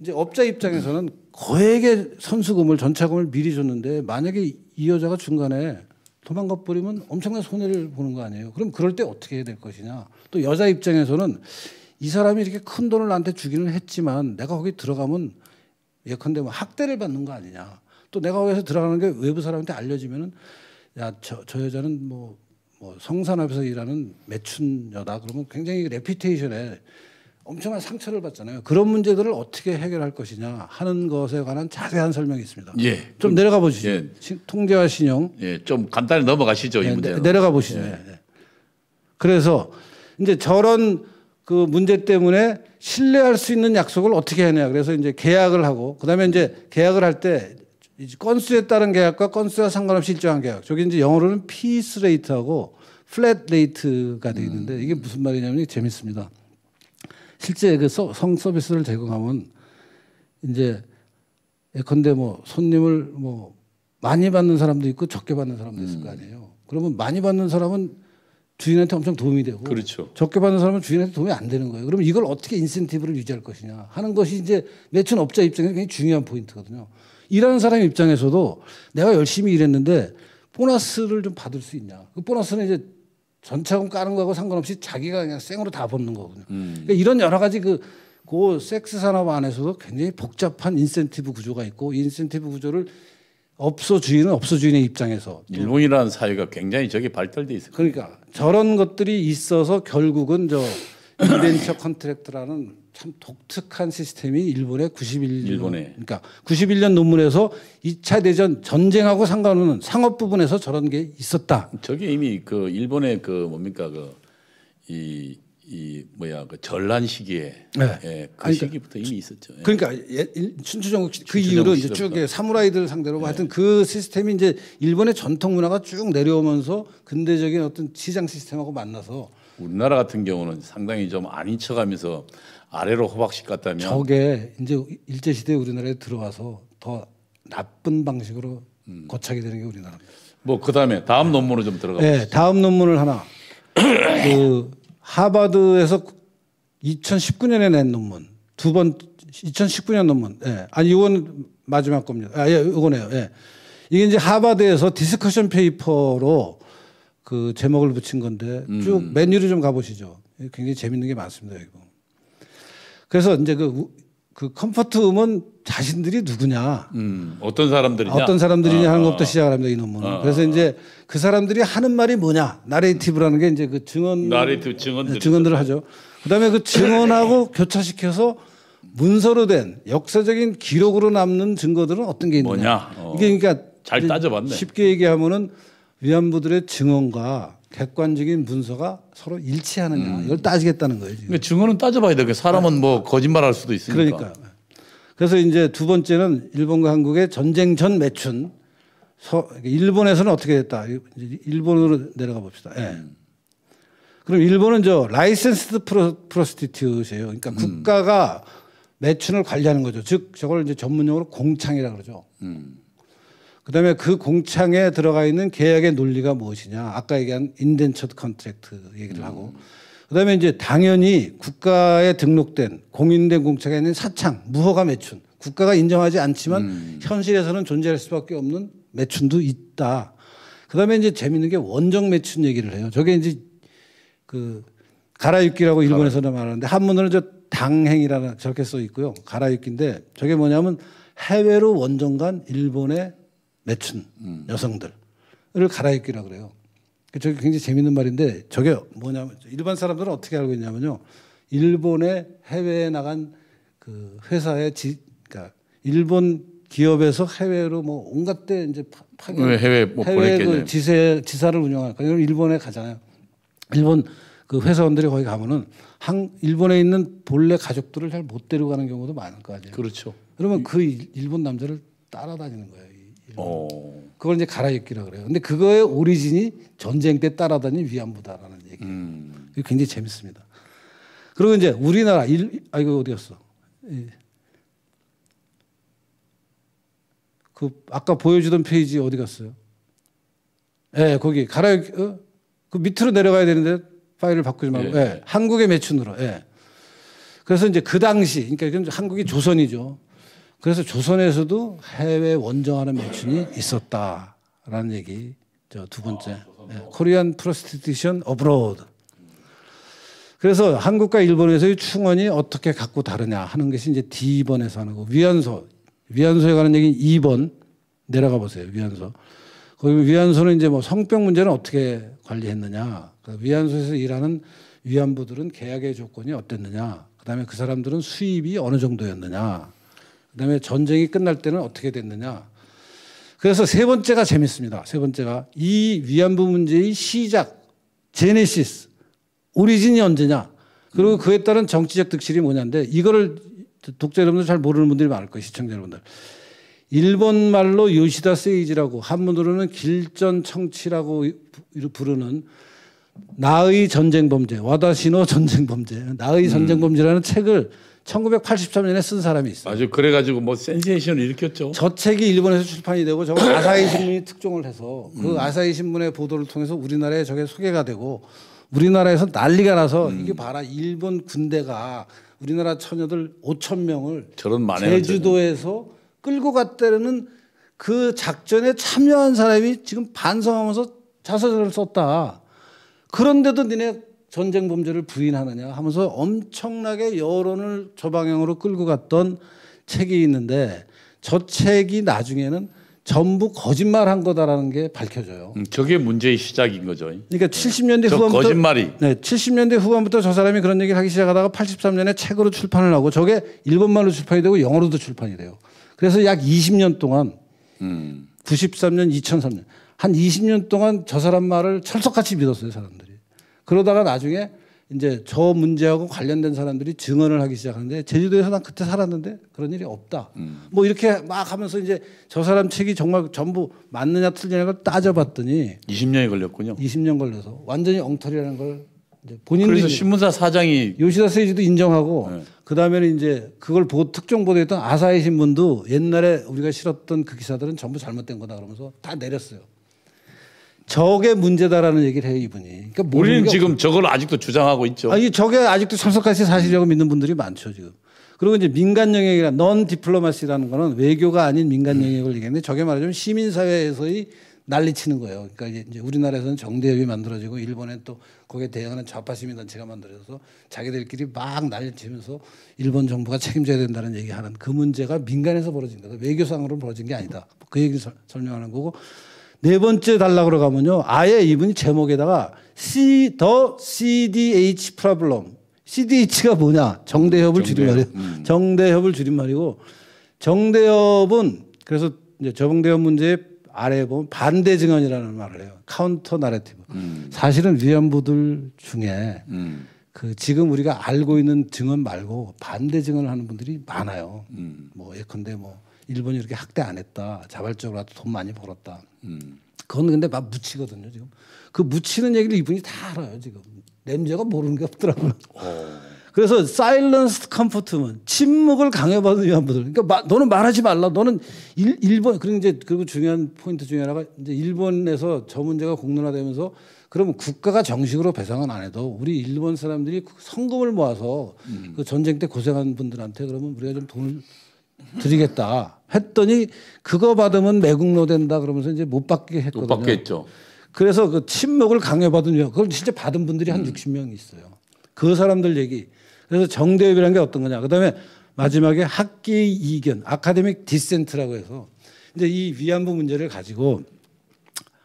이제 업자 입장에서는 거액의 선수금을 전차금을 미리 줬는데 만약에 이 여자가 중간에 도망가 버리면 엄청난 손해를 보는 거 아니에요. 그럼 그럴 때 어떻게 해야 될 것이냐. 또 여자 입장에서는 이 사람이 이렇게 큰 돈을 나한테 주기는 했지만 내가 거기 들어가면 예컨대 뭐 학대를 받는 거 아니냐. 또 내가 거기서 들어가는 게 외부 사람한테 알려지면은 야, 저, 저 여자는 뭐뭐 성산업에서 일하는 매춘여다 그러면 굉장히 레피테이션에 엄청난 상처를 받잖아요. 그런 문제들을 어떻게 해결할 것이냐 하는 것에 관한 자세한 설명이 있습니다. 예. 좀, 좀 내려가 보시죠. 예. 통제와 신용. 예. 좀 간단히 넘어가시죠. 예. 이 네, 네, 문제. 내려가 보시죠. 예. 예. 그래서 이제 저런 그 문제 때문에 신뢰할 수 있는 약속을 어떻게 해냐. 그래서 이제 계약을 하고 그다음에 이제 계약을 할때 이제 건수에 따른 계약과 건수와 상관없이 일정한 계약. 저게 이제 영어로는 피스 레이트하고 플랫 레이트가 되어 있는데 이게 무슨 말이냐면 재밌습니다. 실제 그 성 서비스를 제공하면 이제 예컨대 뭐 손님을 뭐 많이 받는 사람도 있고 적게 받는 사람도 있을 거 음. 아니에요. 그러면 많이 받는 사람은 주인한테 엄청 도움이 되고 그렇죠. 적게 받는 사람은 주인한테 도움이 안 되는 거예요. 그러면 이걸 어떻게 인센티브를 유지할 것이냐 하는 것이 이제 매춘 업자 입장에서 굉장히 중요한 포인트거든요. 일하는 사람 입장에서도 내가 열심히 일했는데 보너스를 좀 받을 수 있냐. 그 보너스는 이제 전차금 까는 거하고 상관없이 자기가 그냥 생으로 다벗는 거거든요. 음. 그러니까 이런 여러 가지 그, 그 섹스 산업 안에서도 굉장히 복잡한 인센티브 구조가 있고 인센티브 구조를 업소 주인은 업소 주인의 입장에서 일본이라는 사회가 굉장히 저기 발달돼 있어요. 그러니까 저런 것들이 있어서 결국은 저 이벤처 컨트랙트라는 참 독특한 시스템이 일본의 91년 일본에. 그러니까 91년 논문에서 2차 대전 전쟁하고 상관없는 상업 부분에서 저런 게 있었다. 저게 이미 그 일본의 그 뭡니까 그 이 이 뭐야 그 전란 시기에 네. 예, 그 아니, 그러니까 시기부터 이미 있었죠. 예. 그러니까 예, 춘추전국 그 이후로 이제 쭉 예, 사무라이들 상대로 예. 하여튼 그 시스템이 이제 일본의 전통 문화가 쭉 내려오면서 근대적인 어떤 시장 시스템하고 만나서 우리나라 같은 경우는 상당히 좀 아닌 척하면서 아래로 호박식 같다면 저게 이제 일제 시대 우리나라에 들어와서 더 나쁜 방식으로 음. 고착이 되는 게 우리나라입니다. 뭐 그다음에 다음 네. 논문으로 좀 들어가 네, 보시죠. 네, 다음 논문을 하나. 그 하버드에서 2019년에 낸 논문 두 번 2019년 논문. 예. 아니 이건 마지막 겁니다. 아 예, 이거네요. 예. 이게 이제 하버드에서 디스커션 페이퍼로 그 제목을 붙인 건데 쭉 음. 메뉴를 좀 가보시죠. 굉장히 재밌는 게 많습니다. 이거. 그래서 이제 그, 그 컴포트음은 자신들이 누구냐, 음. 어떤 사람들이냐, 어떤 사람들이냐 하는 아. 것부터 시작을 합니다. 이 논문은. 아, 그래서 이제 그 사람들이 하는 말이 뭐냐, 나레이티브라는 게 이제 그 증언, 나레이티브 증언들 네, 증언들을 하죠. 그다음에 그 증언하고 교차시켜서 문서로 된 역사적인 기록으로 남는 증거들은 어떤 게 있느냐. 뭐냐? 어. 이게 그러니까 잘 따져봤네. 쉽게 얘기하면은 위안부들의 증언과 객관적인 문서가 서로 일치하느냐 음. 이걸 따지겠다는 거예요. 지금. 그러니까 증언은 따져봐야 돼요. 그 사람은 뭐 네. 거짓말할 수도 있으니까. 그러니까. 그래서 이제 두 번째는 일본과 한국의 전쟁 전 매춘. 서, 그러니까 일본에서는 어떻게 됐다. 일본으로 내려가 봅시다. 예. 음. 그럼 일본은 저 라이센스드 프로, 프로스티튜트예요. 그러니까 음. 국가가 매춘을 관리하는 거죠. 즉 저걸 이제 전문용어로 공창이라 그러죠. 음. 그다음에 그 공창에 들어가 있는 계약의 논리가 무엇이냐? 아까 얘기한 인덴처드 컨트랙트 얘기를 음. 하고 그다음에 이제 당연히 국가에 등록된 공인된 공창에 있는 사창, 무허가 매춘 국가가 인정하지 않지만 음. 현실에서는 존재할 수밖에 없는 매춘도 있다. 그다음에 이제 재밌는 게 원정 매춘 얘기를 해요. 저게 이제 그 가라육기라고 일본에서는 말하는데 한문으로는 저 당행이라는 저렇게 써 있고요. 가라육기인데 저게 뭐냐면 해외로 원정 간 일본의 맺춘 음. 여성들을 갈아입기라 그래요. 그 저게 굉장히 재밌는 말인데 저게 뭐냐면 일반 사람들은 어떻게 알고 있냐면요. 일본에 해외에 나간 그 회사의 지, 그러니까 일본 기업에서 해외로 뭐 온갖 데 이제 파, 파견 네, 해외 뭐 해외 그 지세 지사를 운영하니까 일본에 가잖아요. 일본 그 회사원들이 거기 가면은 한 일본에 있는 본래 가족들을 잘 못 데려가는 경우도 많을 거 아니에요. 그렇죠. 그러면 그 일본 남자를 따라다니는 거예요. 어. 그걸 이제 갈아입기라 그래요. 근데 그거의 오리진이 전쟁 때 따라다닌 위안부다라는 얘기. 음. 굉장히 재밌습니다. 그리고 이제 우리나라 일아이거 어디였어? 예. 그 아까 보여주던 페이지 어디 갔어요? 예, 거기 갈아입기 어? 그 밑으로 내려가야 되는데 파일을 바꾸지 말고 예. 예. 한국의 매춘으로. 예. 그래서 이제 그 당시 그러니까 한국이 조선이죠. 그래서 조선에서도 해외 원정하는 매춘이 있었다라는 얘기. 저 두 번째. 코리안 프로스티티션 어브로드. 그래서 한국과 일본에서의 충원이 어떻게 갖고 다르냐 하는 것이 이제 D번에서 하는 거. 위안소. 위안소에 관한 얘기는 2번 내려가 보세요. 위안소. 거기 위안소는 이제 뭐 성병 문제는 어떻게 관리했느냐. 그러니까 위안소에서 일하는 위안부들은 계약의 조건이 어땠느냐. 그 다음에 그 사람들은 수입이 어느 정도였느냐. 그 다음에 전쟁이 끝날 때는 어떻게 됐느냐. 그래서 세 번째가 재밌습니다. 세 번째가 이 위안부 문제의 시작, 제네시스, 오리진이 언제냐. 그리고 그에 따른 정치적 득실이 뭐냐인데 이거를 독자 여러분들 잘 모르는 분들이 많을 거예요. 시청자 여러분들. 일본 말로 요시다 세이지라고 한문으로는 길전 청치라고 부르는 나의 전쟁 범죄, 와다시노 전쟁 범죄, 나의 전쟁 범죄라는 음. 책을 1983년에 쓴 사람이 있어요. 아주 그래가지고 뭐 센세이션을 일으켰죠. 저 책이 일본에서 출판이 되고 저 아사히 신문이 특종을 해서 그 음. 아사히 신문의 보도를 통해서 우리나라에 저게 소개가 되고 우리나라에서 난리가 나서 음. 이게 봐라 일본 군대가 우리나라 처녀들 5천 명을 제주도에서 끌고 갔다는 그 작전에 참여한 사람이 지금 반성하면서 자서전을 썼다. 그런데도 니네 전쟁 범죄를 부인하느냐 하면서 엄청나게 여론을 저 방향으로 끌고 갔던 책이 있는데 저 책이 나중에는 전부 거짓말한 거다라는 게 밝혀져요. 음, 저게 문제의 시작인 거죠. 그러니까 70년대 저 후반부터 거짓말이. 네, 70년대 후반부터 저 사람이 그런 얘기를 하기 시작하다가 83년에 책으로 출판을 하고 저게 일본말로 출판이 되고 영어로도 출판이 돼요. 그래서 약 20년 동안 음. 93년, 2003년 한 20년 동안 저 사람 말을 철석같이 믿었어요, 사람들이. 그러다가 나중에 이제 저 문제하고 관련된 사람들이 증언을 하기 시작하는데 제주도에서 난 그때 살았는데 그런 일이 없다. 음. 뭐 이렇게 막 하면서 이제 저 사람 책이 정말 전부 맞느냐 틀리냐를 따져봤더니 20년이 걸렸군요. 20년 걸려서 완전히 엉터리라는 걸 이제 본인도 그래서 신문사 사장이 요시다 세이지도 인정하고 네. 그다음에는 이제 그걸 보고 특정 보도했던 아사히 신문도 옛날에 우리가 실었던 그 기사들은 전부 잘못된 거다 그러면서 다 내렸어요. 적의 문제다라는 얘기를 해요 이분이. 그러니까 우리는 지금 없... 저걸 아직도 주장하고 있죠. 아니 적에 아직도 참석할시 사실이라고 믿는 분들이 많죠 지금. 그리고 이제 민간 영역이라 넌 디플로마시라는 거는 외교가 아닌 민간 음. 영역을 얘기하는데 저게 말하자면 시민사회에서의 난리치는 거예요. 그러니까 이제 우리나라에서는 정대협이 만들어지고 일본엔 또 거기에 대응하는 좌파 시민 단체가 만들어져서 자기들끼리 막 난리치면서 일본 정부가 책임져야 된다는 얘기하는 그 문제가 민간에서 벌어진 거다. 외교상으로 벌어진 게 아니다. 그 얘기를 설명하는 거고 네 번째 단락으로 가면요. 아예 이분이 제목에다가 C, 더 CDH 프라블럼. CDH가 뭐냐? 정대협을 정대협. 줄인말이에요 음. 정대협을 줄인말이고 정대협은 그래서 이제 정대협 문제의 아래에 보면 반대 증언이라는 말을 해요. 카운터 나래티브. 음. 사실은 위안부들 중에 음. 그 지금 우리가 알고 있는 증언 말고 반대 증언을 하는 분들이 많아요. 음. 뭐 예컨대 뭐 일본이 이렇게 학대 안 했다. 자발적으로 돈 많이 벌었다. 음. 그건 근데 막 묻히거든요 지금. 그 묻히는 얘기를 이분이 다 알아요 지금. 냄새가 모르는 게 없더라고요. 어. 그래서 사일런스 컴포트먼 침묵을 강요받은 위안부들. 그러니까 마, 너는 말하지 말라. 너는 일, 본 그리고 이제 그리고 중요한 포인트 중에 하나가 이제 일본에서 저 문제가 공론화되면서 그러면 국가가 정식으로 배상은 안 해도 우리 일본 사람들이 그 성금을 모아서 음. 그 전쟁 때 고생한 분들한테 그러면 우리가 좀 돈을 드리겠다. 했더니 그거 받으면 매국노 된다 그러면서 이제 못 받게 했거든요. 못 받겠죠. 그래서 그 침묵을 강요받은 요 그걸 진짜 받은 분들이 한 음. 60명이 있어요. 그 사람들 얘기. 그래서 정대협이라는 게 어떤 거냐. 그다음에 마지막에 학기 이견, 아카데믹 디센트라고 해서 이제 이 위안부 문제를 가지고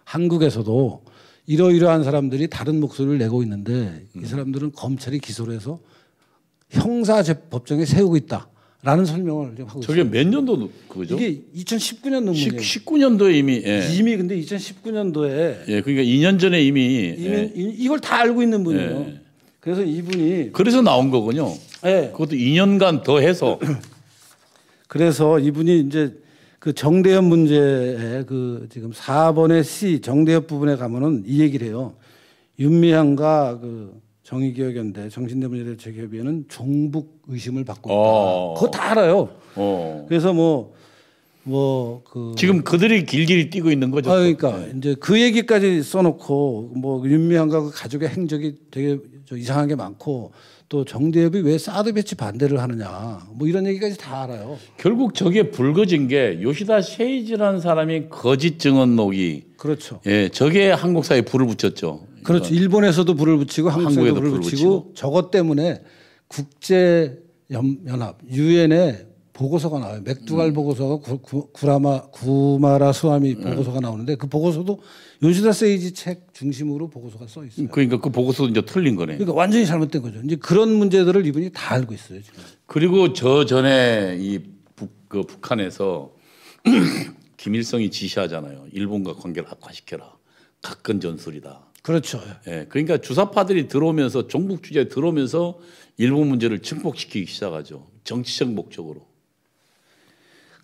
한국에서도 이러이러한 사람들이 다른 목소리를 내고 있는데 음. 이 사람들은 검찰이 기소를 해서 형사법정에 세우고 있다. 라는 설명을 지금 하고 저게 있어요. 몇 년도 그거죠? 이게 2019년 논문이에요. 19년도에 이미 예. 이미 근데 2019년도에 예, 그러니까 2년 전에 이미, 이미 예. 이걸 다 알고 있는 분이에요. 예. 그래서 이분이 그래서 나온 거군요. 예. 그것도 2년간 더 해서 그래서 이분이 이제 그 정대협 문제에 그 지금 4번의 C 정대협 부분에 가면은 이 얘기를 해요. 윤미향과 그 정의기억연대 정신대문제대 재협의회는 종북 의심을 받고 있다. 어. 그거 다 알아요. 어. 그래서 뭐 뭐 그 지금 그들이 길길이 뛰고 있는 거죠. 아, 그러니까 네. 이제 그 얘기까지 써놓고 뭐 윤미향과 그 가족의 행적이 되게 이상한 게 많고 또 정대협이 왜 사드 배치 반대를 하느냐 뭐 이런 얘기까지 다 알아요. 결국 저게 불거진 게 요시다 셰이지라는 사람이 거짓 증언록이 그렇죠. 예, 저게 한국 사회에 불을 붙였죠. 그렇죠. 일본에서도 불을 붙이고 한국에도 불을, 불을 붙이고, 붙이고 저것 때문에 국제 연합 유엔의 보고서가 나와요. 맥두갈 음. 보고서가 구, 구, 라마 구마라 수아미 음. 보고서가 나오는데 그 보고서도 요시다 세이지 책 중심으로 보고서가 써 있어요. 음, 그러니까 그 보고서도 이제 틀린 거네. 그러니까 완전히 잘못된 거죠. 이제 그런 문제들을 이분이 다 알고 있어요 지금. 그리고 저 전에 이 북, 그 북한에서 김일성이 지시하잖아요. 일본과 관계를 악화시켜라. 각근 전술이다. 그렇죠. 예, 그러니까 주사파들이 들어오면서 종북 주제 에 들어오면서 일본 문제를 증폭시키기 시작하죠. 정치적 목적으로.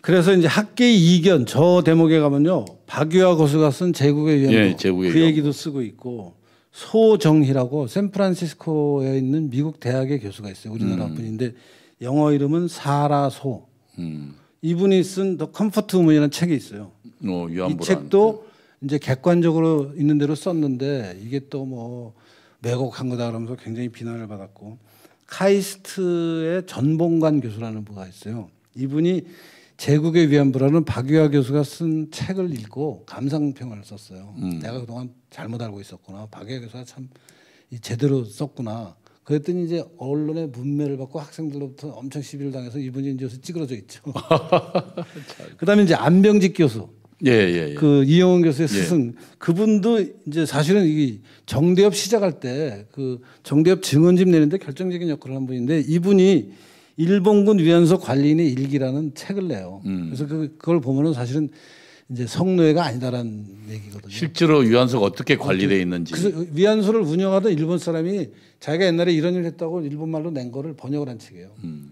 그래서 이제 학계의 이견 저 대목에 가면요 박유아 고수가 쓴 제국의 위험 예, 제국의 그 얘기도 쓰고 있고 소정희라고 샌프란시스코에 있는 미국 대학의 교수가 있어요 우리나라 음. 분인데 영어 이름은 사라소 음. 이분이 쓴 더 컴포트 우먼이라는 책이 있어요 어, 이 책도 그 이제 객관적으로 있는 대로 썼는데 이게 또뭐 왜곡한 거다 그러면서 굉장히 비난을 받았고 카이스트의 전봉관 교수라는 분가 있어요. 이분이 제국의 위안부라는 박유하 교수가 쓴 책을 읽고 감상평을 썼어요. 음. 내가 그동안 잘못 알고 있었구나. 박유하 교수가 참 제대로 썼구나. 그랬더니 이제 언론의 문매를 받고 학생들로부터 엄청 시비를 당해서 이분이 이제 찌그러져 있죠. 그다음에 이제 안병직 교수. 예, 예, 예. 그 이영훈 교수의 예. 스승 그분도 이제 사실은 이 정대협 시작할 때 그 정대협 증언집 내는데 결정적인 역할을 한 분인데 이분이 일본군 위안소 관리인의 일기라는 책을 내요. 음. 그래서 그, 그걸 보면은 사실은 이제 성노예가 아니다라는 얘기거든요. 실제로 위안소가 어떻게 관리돼 있는지. 그래서 위안소를 운영하던 일본 사람이 자기가 옛날에 이런 일을 했다고 일본 말로 낸 거를 번역을 한 책이에요. 음.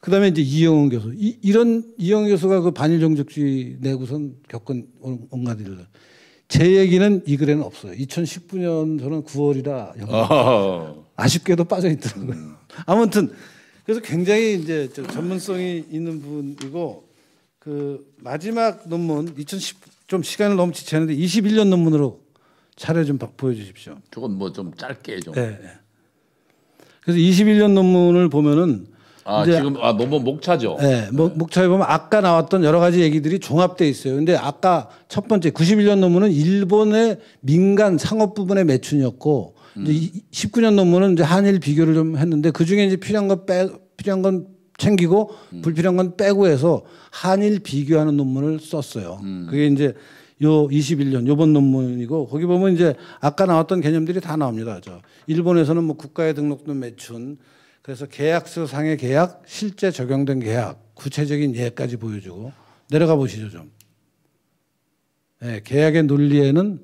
그 다음에 이제 이영훈 교수. 이, 이런 이영훈 교수가 그 반일 종족주의 내구선 겪은 온갖 일들. 제 얘기는 이 글에는 없어요. 2019년 저는 9월이라 아쉽게도 빠져 있더라고요. 음. 아무튼 그래서 굉장히 이제 전문성이 있는 분이고 그 마지막 논문 2010 좀 시간을 너무 지체하는데 21년 논문으로 차례 좀 보여주십시오. 조금 뭐좀 짧게 좀. 네. 그래서 21년 논문을 보면은 아, 지금 아 너무 목차죠. 네, 목, 목차에 보면 아까 나왔던 여러 가지 얘기들이 종합돼 있어요. 근데 아까 첫 번째 91년 논문은 일본의 민간 상업 부분의 매춘이었고 음. 이제 19년 논문은 이제 한일 비교를 좀 했는데 그 중에 이제 필요한 건 빼, 필요한 건 챙기고 음. 불필요한 건 빼고 해서 한일 비교하는 논문을 썼어요. 음. 그게 이제 요 21년 요번 논문이고 거기 보면 이제 아까 나왔던 개념들이 다 나옵니다. 저 일본에서는 뭐 국가에 등록된 매춘 그래서 계약서상의 계약, 실제 적용된 계약, 구체적인 예까지 보여주고 내려가 보시죠 좀. 네, 계약의 논리에는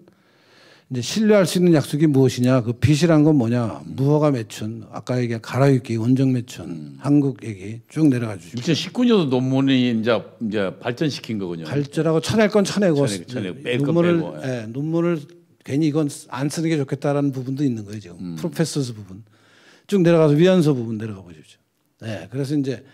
이제 신뢰할 수 있는 약속이 무엇이냐, 그 빚이란 건 뭐냐, 무허가 매춘, 아까 얘기한 갈아입기, 원정 매춘, 한국 얘기 쭉 내려가 주십시오. 2019년도 논문이 이제, 이제 발전시킨 거군요. 발전하고 쳐낼 건 쳐내고, 쳐내고, 쳐내고 예, 빼고, 논문을, 빼고, 예. 예. 논문을 괜히 이건 안 쓰는 게 좋겠다라는 부분도 있는 거예요 지금 음. 프로페서스 부분. 쭉 내려가서 위안소 부분 내려가 보십시오. 네, 그래서 이제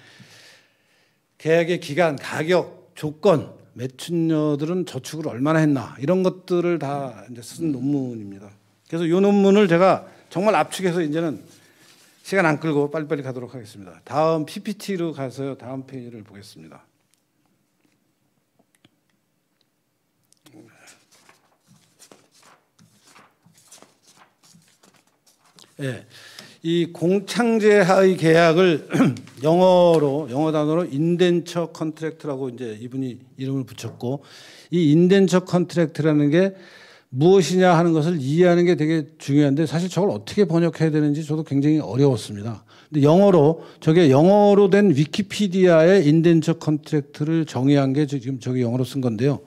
계약의 기간, 가격, 조건, 매춘녀들은 저축을 얼마나 했나 이런 것들을 다 이제 쓴 음. 논문입니다. 그래서 이 논문을 제가 정말 압축해서 이제는 시간 안 끌고 빨리빨리 가도록 하겠습니다. 다음 PPT로 가서 다음 페이지를 보겠습니다. 예. 네. 이 공창제하의 계약을 영어로 영어 단어로 인덴처 컨트랙트라고 이제 이분이 이름을 붙였고 이 인덴처 컨트랙트라는 게 무엇이냐 하는 것을 이해하는 게 되게 중요한데 사실 저걸 어떻게 번역해야 되는지 저도 굉장히 어려웠습니다. 근데 영어로 저게 영어로 된 위키피디아의 인덴처 컨트랙트를 정의한 게 지금 저기 영어로 쓴 건데요.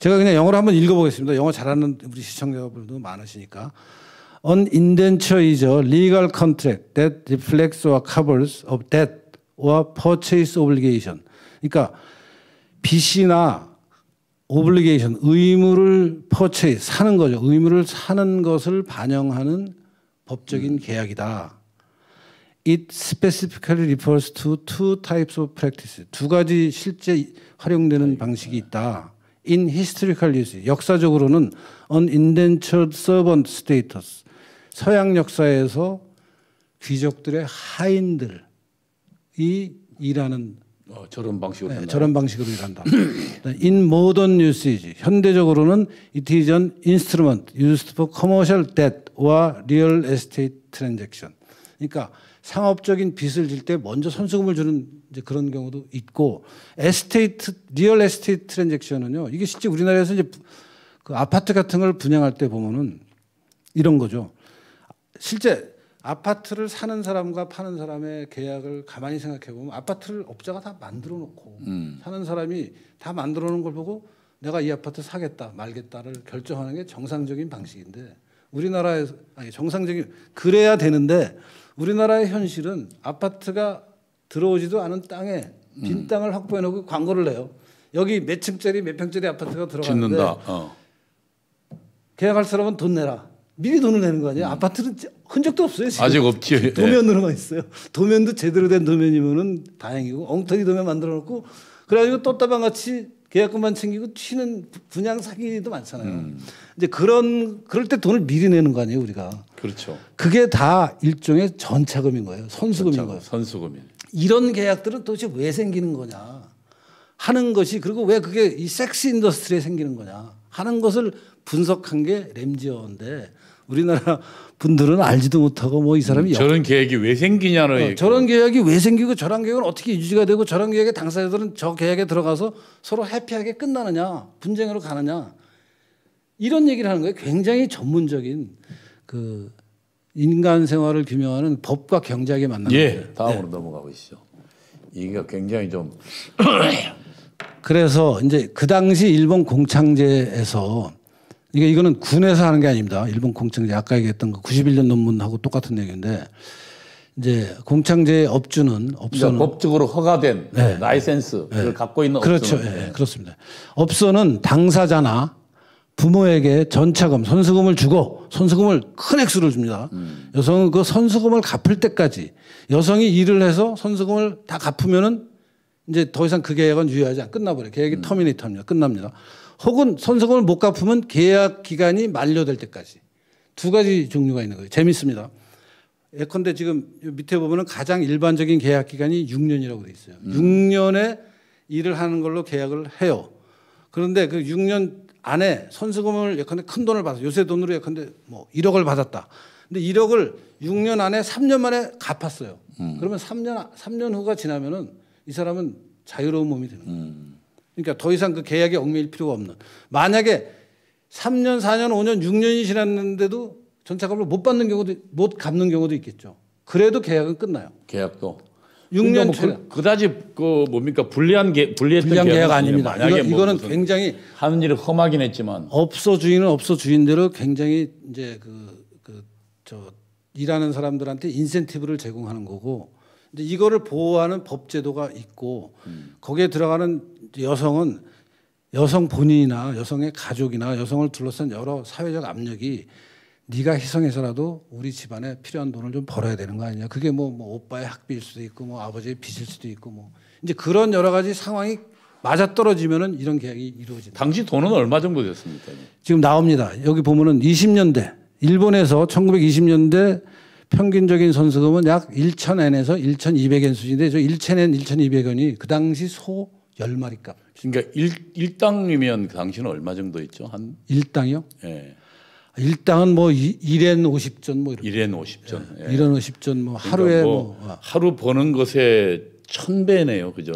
제가 그냥 영어로 한번 읽어보겠습니다. 영어 잘하는 우리 시청자분들도 많으시니까. an indenture is a legal contract that reflects or covers of debt or purchase obligation. 그러니까 빚이나 obligation, 의무를 purchase, 사는 거죠. 의무를 사는 것을 반영하는 법적인 계약이다. It specifically refers to two types of practice. 두 가지 실제 활용되는 방식이 있다. In historical use, 역사적으로는 an indentured servant status. 서양 역사에서 귀족들의 하인들이 일하는 어, 저런 방식으로 네, 저런 방식으로 일한다. 네, in modern usage 현대적으로는 it is an instrument used for commercial debt or real estate transaction. 그러니까 상업적인 빚을 질 때 먼저 선수금을 주는 그런 경우도 있고 에스테이트 리얼 에스테이트 트랜잭션은요. 이게 실제 우리나라에서 이제 그 아파트 같은 걸 분양할 때 보면은 이런 거죠. 실제 아파트를 사는 사람과 파는 사람의 계약을 가만히 생각해 보면 아파트를 업자가 다 만들어 놓고 음. 사는 사람이 다 만들어 놓은 걸 보고 내가 이 아파트 사겠다 말겠다를 결정하는 게 정상적인 방식인데 우리나라에 아니 정상적인 그래야 되는데 우리나라의 현실은 아파트가 들어오지도 않은 땅에 빈 음. 땅을 확보해 놓고 광고를 내요. 여기 몇 층짜리 몇 평짜리 아파트가 들어가는데 짓는다. 어. 계약할 사람은 돈 내라. 미리 돈을 내는 거 아니에요? 음. 아파트는 흔적도 없어요. 지금. 아직 없지. 도면으로만 있어요. 도면도 제대로 된 도면이면은 다행이고 엉터리 도면 만들어 놓고 그래가지고 또다방 같이 계약금만 챙기고 튀는 분양 사기도 많잖아요. 음. 이제 그런 그럴 때 돈을 미리 내는 거 아니에요, 우리가. 그렇죠. 그게 다 일종의 전차금인 거예요. 선수금인 전차 거예요. 선수금이. 이런 계약들은 도대체 왜 생기는 거냐 하는 것이 그리고 왜 그게 이 섹스 인더스트리에 생기는 거냐 하는 것을 분석한 게 램지어인데 우리나라 분들은 알지도 못하고 뭐 이 사람이 음, 저런 계획이 왜 생기냐는 어, 저런 계획이 왜 생기고 저런 계획은 어떻게 유지가 되고 저런 계획의 당사자들은 저 계획에 들어가서 서로 해피하게 끝나느냐 분쟁으로 가느냐 이런 얘기를 하는 거예요. 굉장히 전문적인 그 인간 생활을 규명하는 법과 경제학의 만남. 예, 네, 다음으로 네. 넘어가 보시죠. 이게 굉장히 좀 그래서 이제 그 당시 일본 공창제에서 이게 이거는 군에서 하는 게 아닙니다. 일본 공창제 아까 얘기했던 거 91년 논문하고 똑같은 얘기인데 이제 공창제 업주는 그러니까 업소는 법적으로 허가된 네. 라이센스를 네. 갖고 있는 그렇죠. 예, 네. 그렇습니다. 업소는 당사자나 부모에게 전차금 선수금을 주고 선수금을 큰 액수를 줍니다. 음. 여성은 그 선수금을 갚을 때까지 여성이 일을 해서 선수금을 다 갚으면은 이제 더 이상 그 계약은 유효하지 않 끝나버려 계약이 음. 터미네이터입니다. 끝납니다. 혹은 손석금을 못 갚으면 계약 기간이 만료될 때까지 두 가지 종류가 있는 거예요. 재밌습니다. 예컨대 지금 밑에 보면은 가장 일반적인 계약 기간이 6년이라고 돼 있어요. 음. 6년에 일을 하는 걸로 계약을 해요. 그런데 그 6년 안에 선수금을 예컨대 큰 돈을 받아 요새 돈으로 예컨대 뭐 1억을 받았다. 근데 1억을 6년 안에 3년 만에 갚았어요. 음. 그러면 3년 3년 후가 지나면은 이 사람은 자유로운 몸이 되는 거예요. 음. 그러니까 더 이상 그 계약에 얽매일 필요가 없는. 만약에 3년, 4년, 5년, 6년이 지났는데도 전차값을 못 받는 경우도 못 갚는 경우도 있겠죠. 그래도 계약은 끝나요. 계약도 6년 그러니까 뭐 그, 다지그 뭡니까 불리한 계 불리했던 불리 계약 아닙니다. 이거, 뭐 이거는 굉장히 하는 일을 험하긴 했지만 업소 주인은 업소 주인대로 굉장히 이제 그 그 저 일하는 사람들한테 인센티브를 제공하는 거고 이제 이거를 보호하는 법 제도가 있고 음. 거기에 들어가는 여성은 여성 본인이나 여성의 가족이나 여성을 둘러싼 여러 사회적 압력이 네가 희생해서라도 우리 집안에 필요한 돈을 좀 벌어야 되는 거 아니냐. 그게 뭐, 뭐 오빠의 학비일 수도 있고 뭐 아버지의 빚일 수도 있고 뭐 이제 그런 여러 가지 상황이 맞아 떨어지면은 이런 계약이 이루어진다. 당시 돈은 얼마 정도 됐습니까? 지금 나옵니다. 여기 보면은 20년대 일본에서 1920년대 평균적인 선수금은 약 1,000엔에서 1,200엔 수준인데 저 1,000엔, 1,200엔이 그 당시 소 열마리 값. 그러니까 일, 당이면 그 당신은 얼마 정도 있죠? 한 일당이요? 예. 아, 일당은 뭐 1엔 50전 뭐 이런 1엔 50전. 예. 엔 50전 뭐 그러니까 하루에 뭐, 뭐, 아. 하루 버는 것에 1배네요 그죠?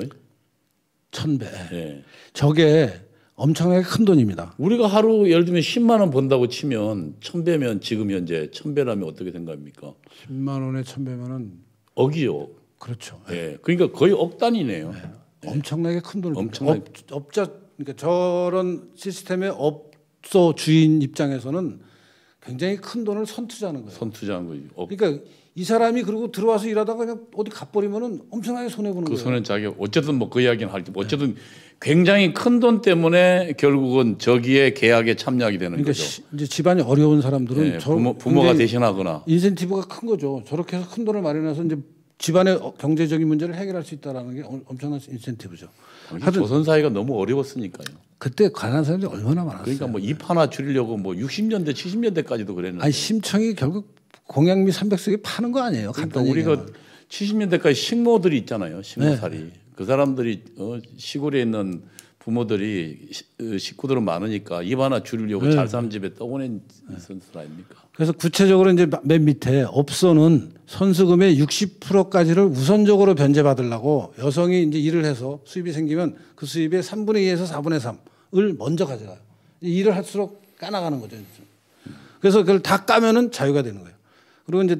1배 예. 저게 엄청나게 큰 돈입니다. 우리가 하루 예를 들면 1만원 번다고 치면 1배면 지금 현재 1배라면 어떻게 생각합니까? 1만 원에 1배면은 억이요. 그렇죠. 예. 그러니까 거의 억 단위네요. 예. 네. 네. 엄청나게 큰 돈을 엄청나게 업, 자 그러니까 저런 시스템의 업소 주인 입장에서는 굉장히 큰 돈을 선투자하는 거예요. 선투자한 거지. 업. 그러니까 이 사람이 그리고 들어와서 일하다가 그냥 어디 가버리면은 엄청나게 손해 보는 그 거예요. 뭐 그 손해는 자기 뭐 네. 어쨌든 뭐 그 이야기는 할지 어쨌든 네. 굉장히 큰 돈 때문에 결국은 저기에 계약에 참여하게 되는 그러니까 거죠. 시, 이제 집안이 어려운 사람들은 네, 부모, 가 대신하거나 인센티브가 큰 거죠. 저렇게 해서 큰 돈을 마련해서 이제 집안의 어, 경제적인 문제를 해결할 수 있다라는 게 엄청난 인센티브죠. 하여튼 조선 사회가 너무 어려웠으니까요. 그때 가난한 사람들이 얼마나 많았어요. 그러니까 뭐입 하나 줄이려고 뭐 60년대 70년대까지도 그랬는데. 아니 심청이 결국 공양미 300석에 파는 거 아니에요. 그러니까 우리가 얘기하면. 70년대까지 식모들이 있잖아요. 식모살이. 네. 그 사람들이 어, 시골에 있는 부모들이 어, 식구들은 많으니까 입 하나 줄이려고 네. 잘삼 집에 떠오낸 선수 아닙니까? 그래서 구체적으로 이제 맨 밑에 업소는 선수금의 60%까지를 우선적으로 변제받으려고 여성이 이제 일을 해서 수입이 생기면 그 수입의 3분의 2에서 4분의 3을 먼저 가져가요. 일을 할수록 까나가는 거죠. 그래서 그걸 다 까면은 자유가 되는 거예요. 그리고 이제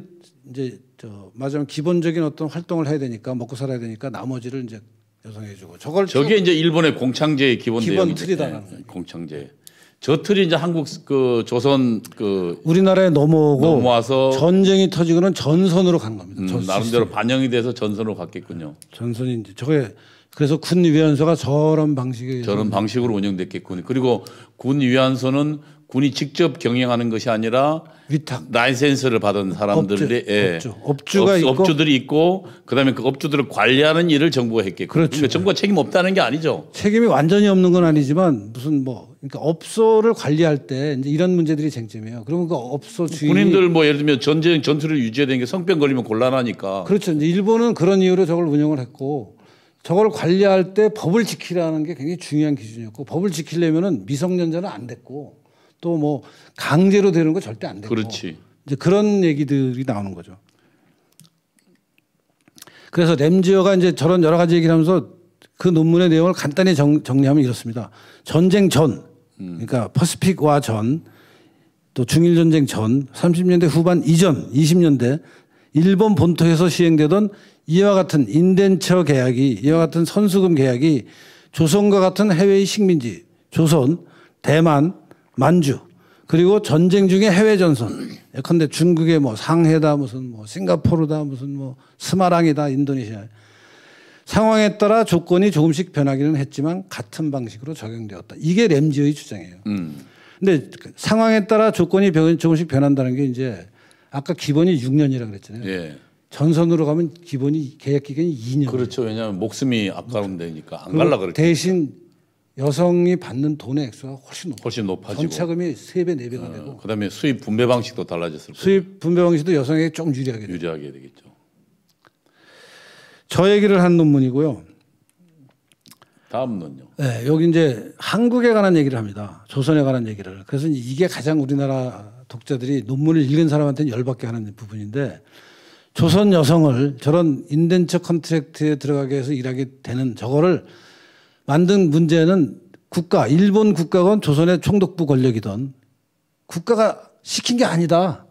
이제 저 마지막 기본적인 어떤 활동을 해야 되니까 먹고 살아야 되니까 나머지를 이제 여성해주고 저걸 저게 이제 일본의 공창제의 기본 기본 틀이다. 공창제. 저 틀이 이제 한국 그 조선 그 우리나라에 넘어오고 넘어와서 전쟁이 터지고는 전선으로 간 겁니다. 음, 나름대로 반영이 돼서 전선으로 갔겠군요. 전선이 이제 저게 그래서 군 위안소가 저런 방식이 저런 방식으로 운영됐겠군요. 그리고 군 위안소는 군이 직접 경영하는 것이 아니라 위탁 라이센스를 받은 사람들의 업주, 예. 업주. 가 업, 있고 업주들이 있고 그다음에 그 업주들을 관리하는 일을 정부가 했겠고 그러니까 그렇죠. 그러니까 정부가 책임 없다는 게 아니죠. 책임이 완전히 없는 건 아니지만 무슨 뭐 그러니까 업소를 관리할 때 이제 이런 문제들이 쟁점이에요. 그러면 그 업소 주인 군인들 뭐 예를 들면 전쟁 전투를 유지해야 되는 게 성병 걸리면 곤란하니까 그렇죠. 이제 일본은 그런 이유로 저걸 운영을 했고 저걸 관리할 때 법을 지키라는 게 굉장히 중요한 기준이었고 법을 지키려면은 미성년자는 안 됐고 또뭐 강제로 되는 거 절대 안 되고 그렇지. 이제 그런 얘기들이 나오는 거죠. 그래서 램지어가 이제 저런 여러 가지 얘기를 하면서 그 논문의 내용을 간단히 정, 리하면 이렇습니다. 전쟁 전, 음. 그러니까 퍼스픽와 전, 또 중일 전쟁 전, 30년대 후반 이전, 20년대 일본 본토에서 시행되던 이와 같은 인덴처 계약이 이와 같은 선수금 계약이 조선과 같은 해외의 식민지, 조선, 대만, 만주 그리고 전쟁 중에 해외 전선. 예컨대 중국의 뭐 상해다 무슨 뭐 싱가포르다 무슨 뭐 스마랑이다 인도네시아. 상황에 따라 조건이 조금씩 변하기는 했지만 같은 방식으로 적용되었다. 이게 램지의 주장이에요. 음. 근데 그 상황에 따라 조건이 변, 조금씩 변한다는 게 이제 아까 기본이 6년이라고 그랬잖아요. 예. 전선으로 가면 기본이 계약 기간이 2년. 그렇죠. 왜냐하면 목숨이 아까운데니까 안 갈라 그랬죠. 대신 여성이 받는 돈의 액수가 훨씬 높아 훨씬 높아지고 전차금이 3배, 4배가 어, 되고 그다음에 수입 분배 방식도 달라졌을 거예요. 수입 분배 방식도 여성에게 조 유리하게 유리하게 되겠죠. 저 얘기를 한 논문이고요. 다음 논요. 네, 여기 이제 한국에 관한 얘기를 합니다. 조선에 관한 얘기를. 그래서 이게 가장 우리나라 독자들이 논문을 읽은 사람한테 열받게 하는 부분인데 조선 여성을 저런 인덴처 컨트랙트에 들어가게 해서 일하게 되는 저거를 만든 문제는 국가, 일본 국가건 조선의 총독부 권력이던 국가가 시킨 게 아니다.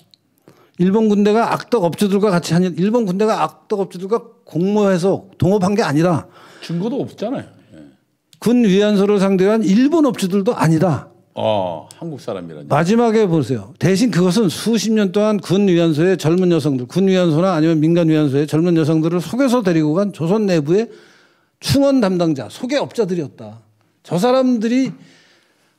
일본 군대가 악덕 업주들과 같이 한 일, 본 군대가 악덕 업주들과 공모해서 동업한 게 아니다. 증거도 없잖아요. 예. 군 위안소를 상대한 일본 업주들도 아니다. 어, 한국 사람이라니. 마지막에 보세요. 대신 그것은 수십 년 동안 군 위안소의 젊은 여성들, 군 위안소나 아니면 민간 위안소의 젊은 여성들을 속여서 데리고 간 조선 내부의 충원 담당자, 소개업자들이었다. 저 사람들이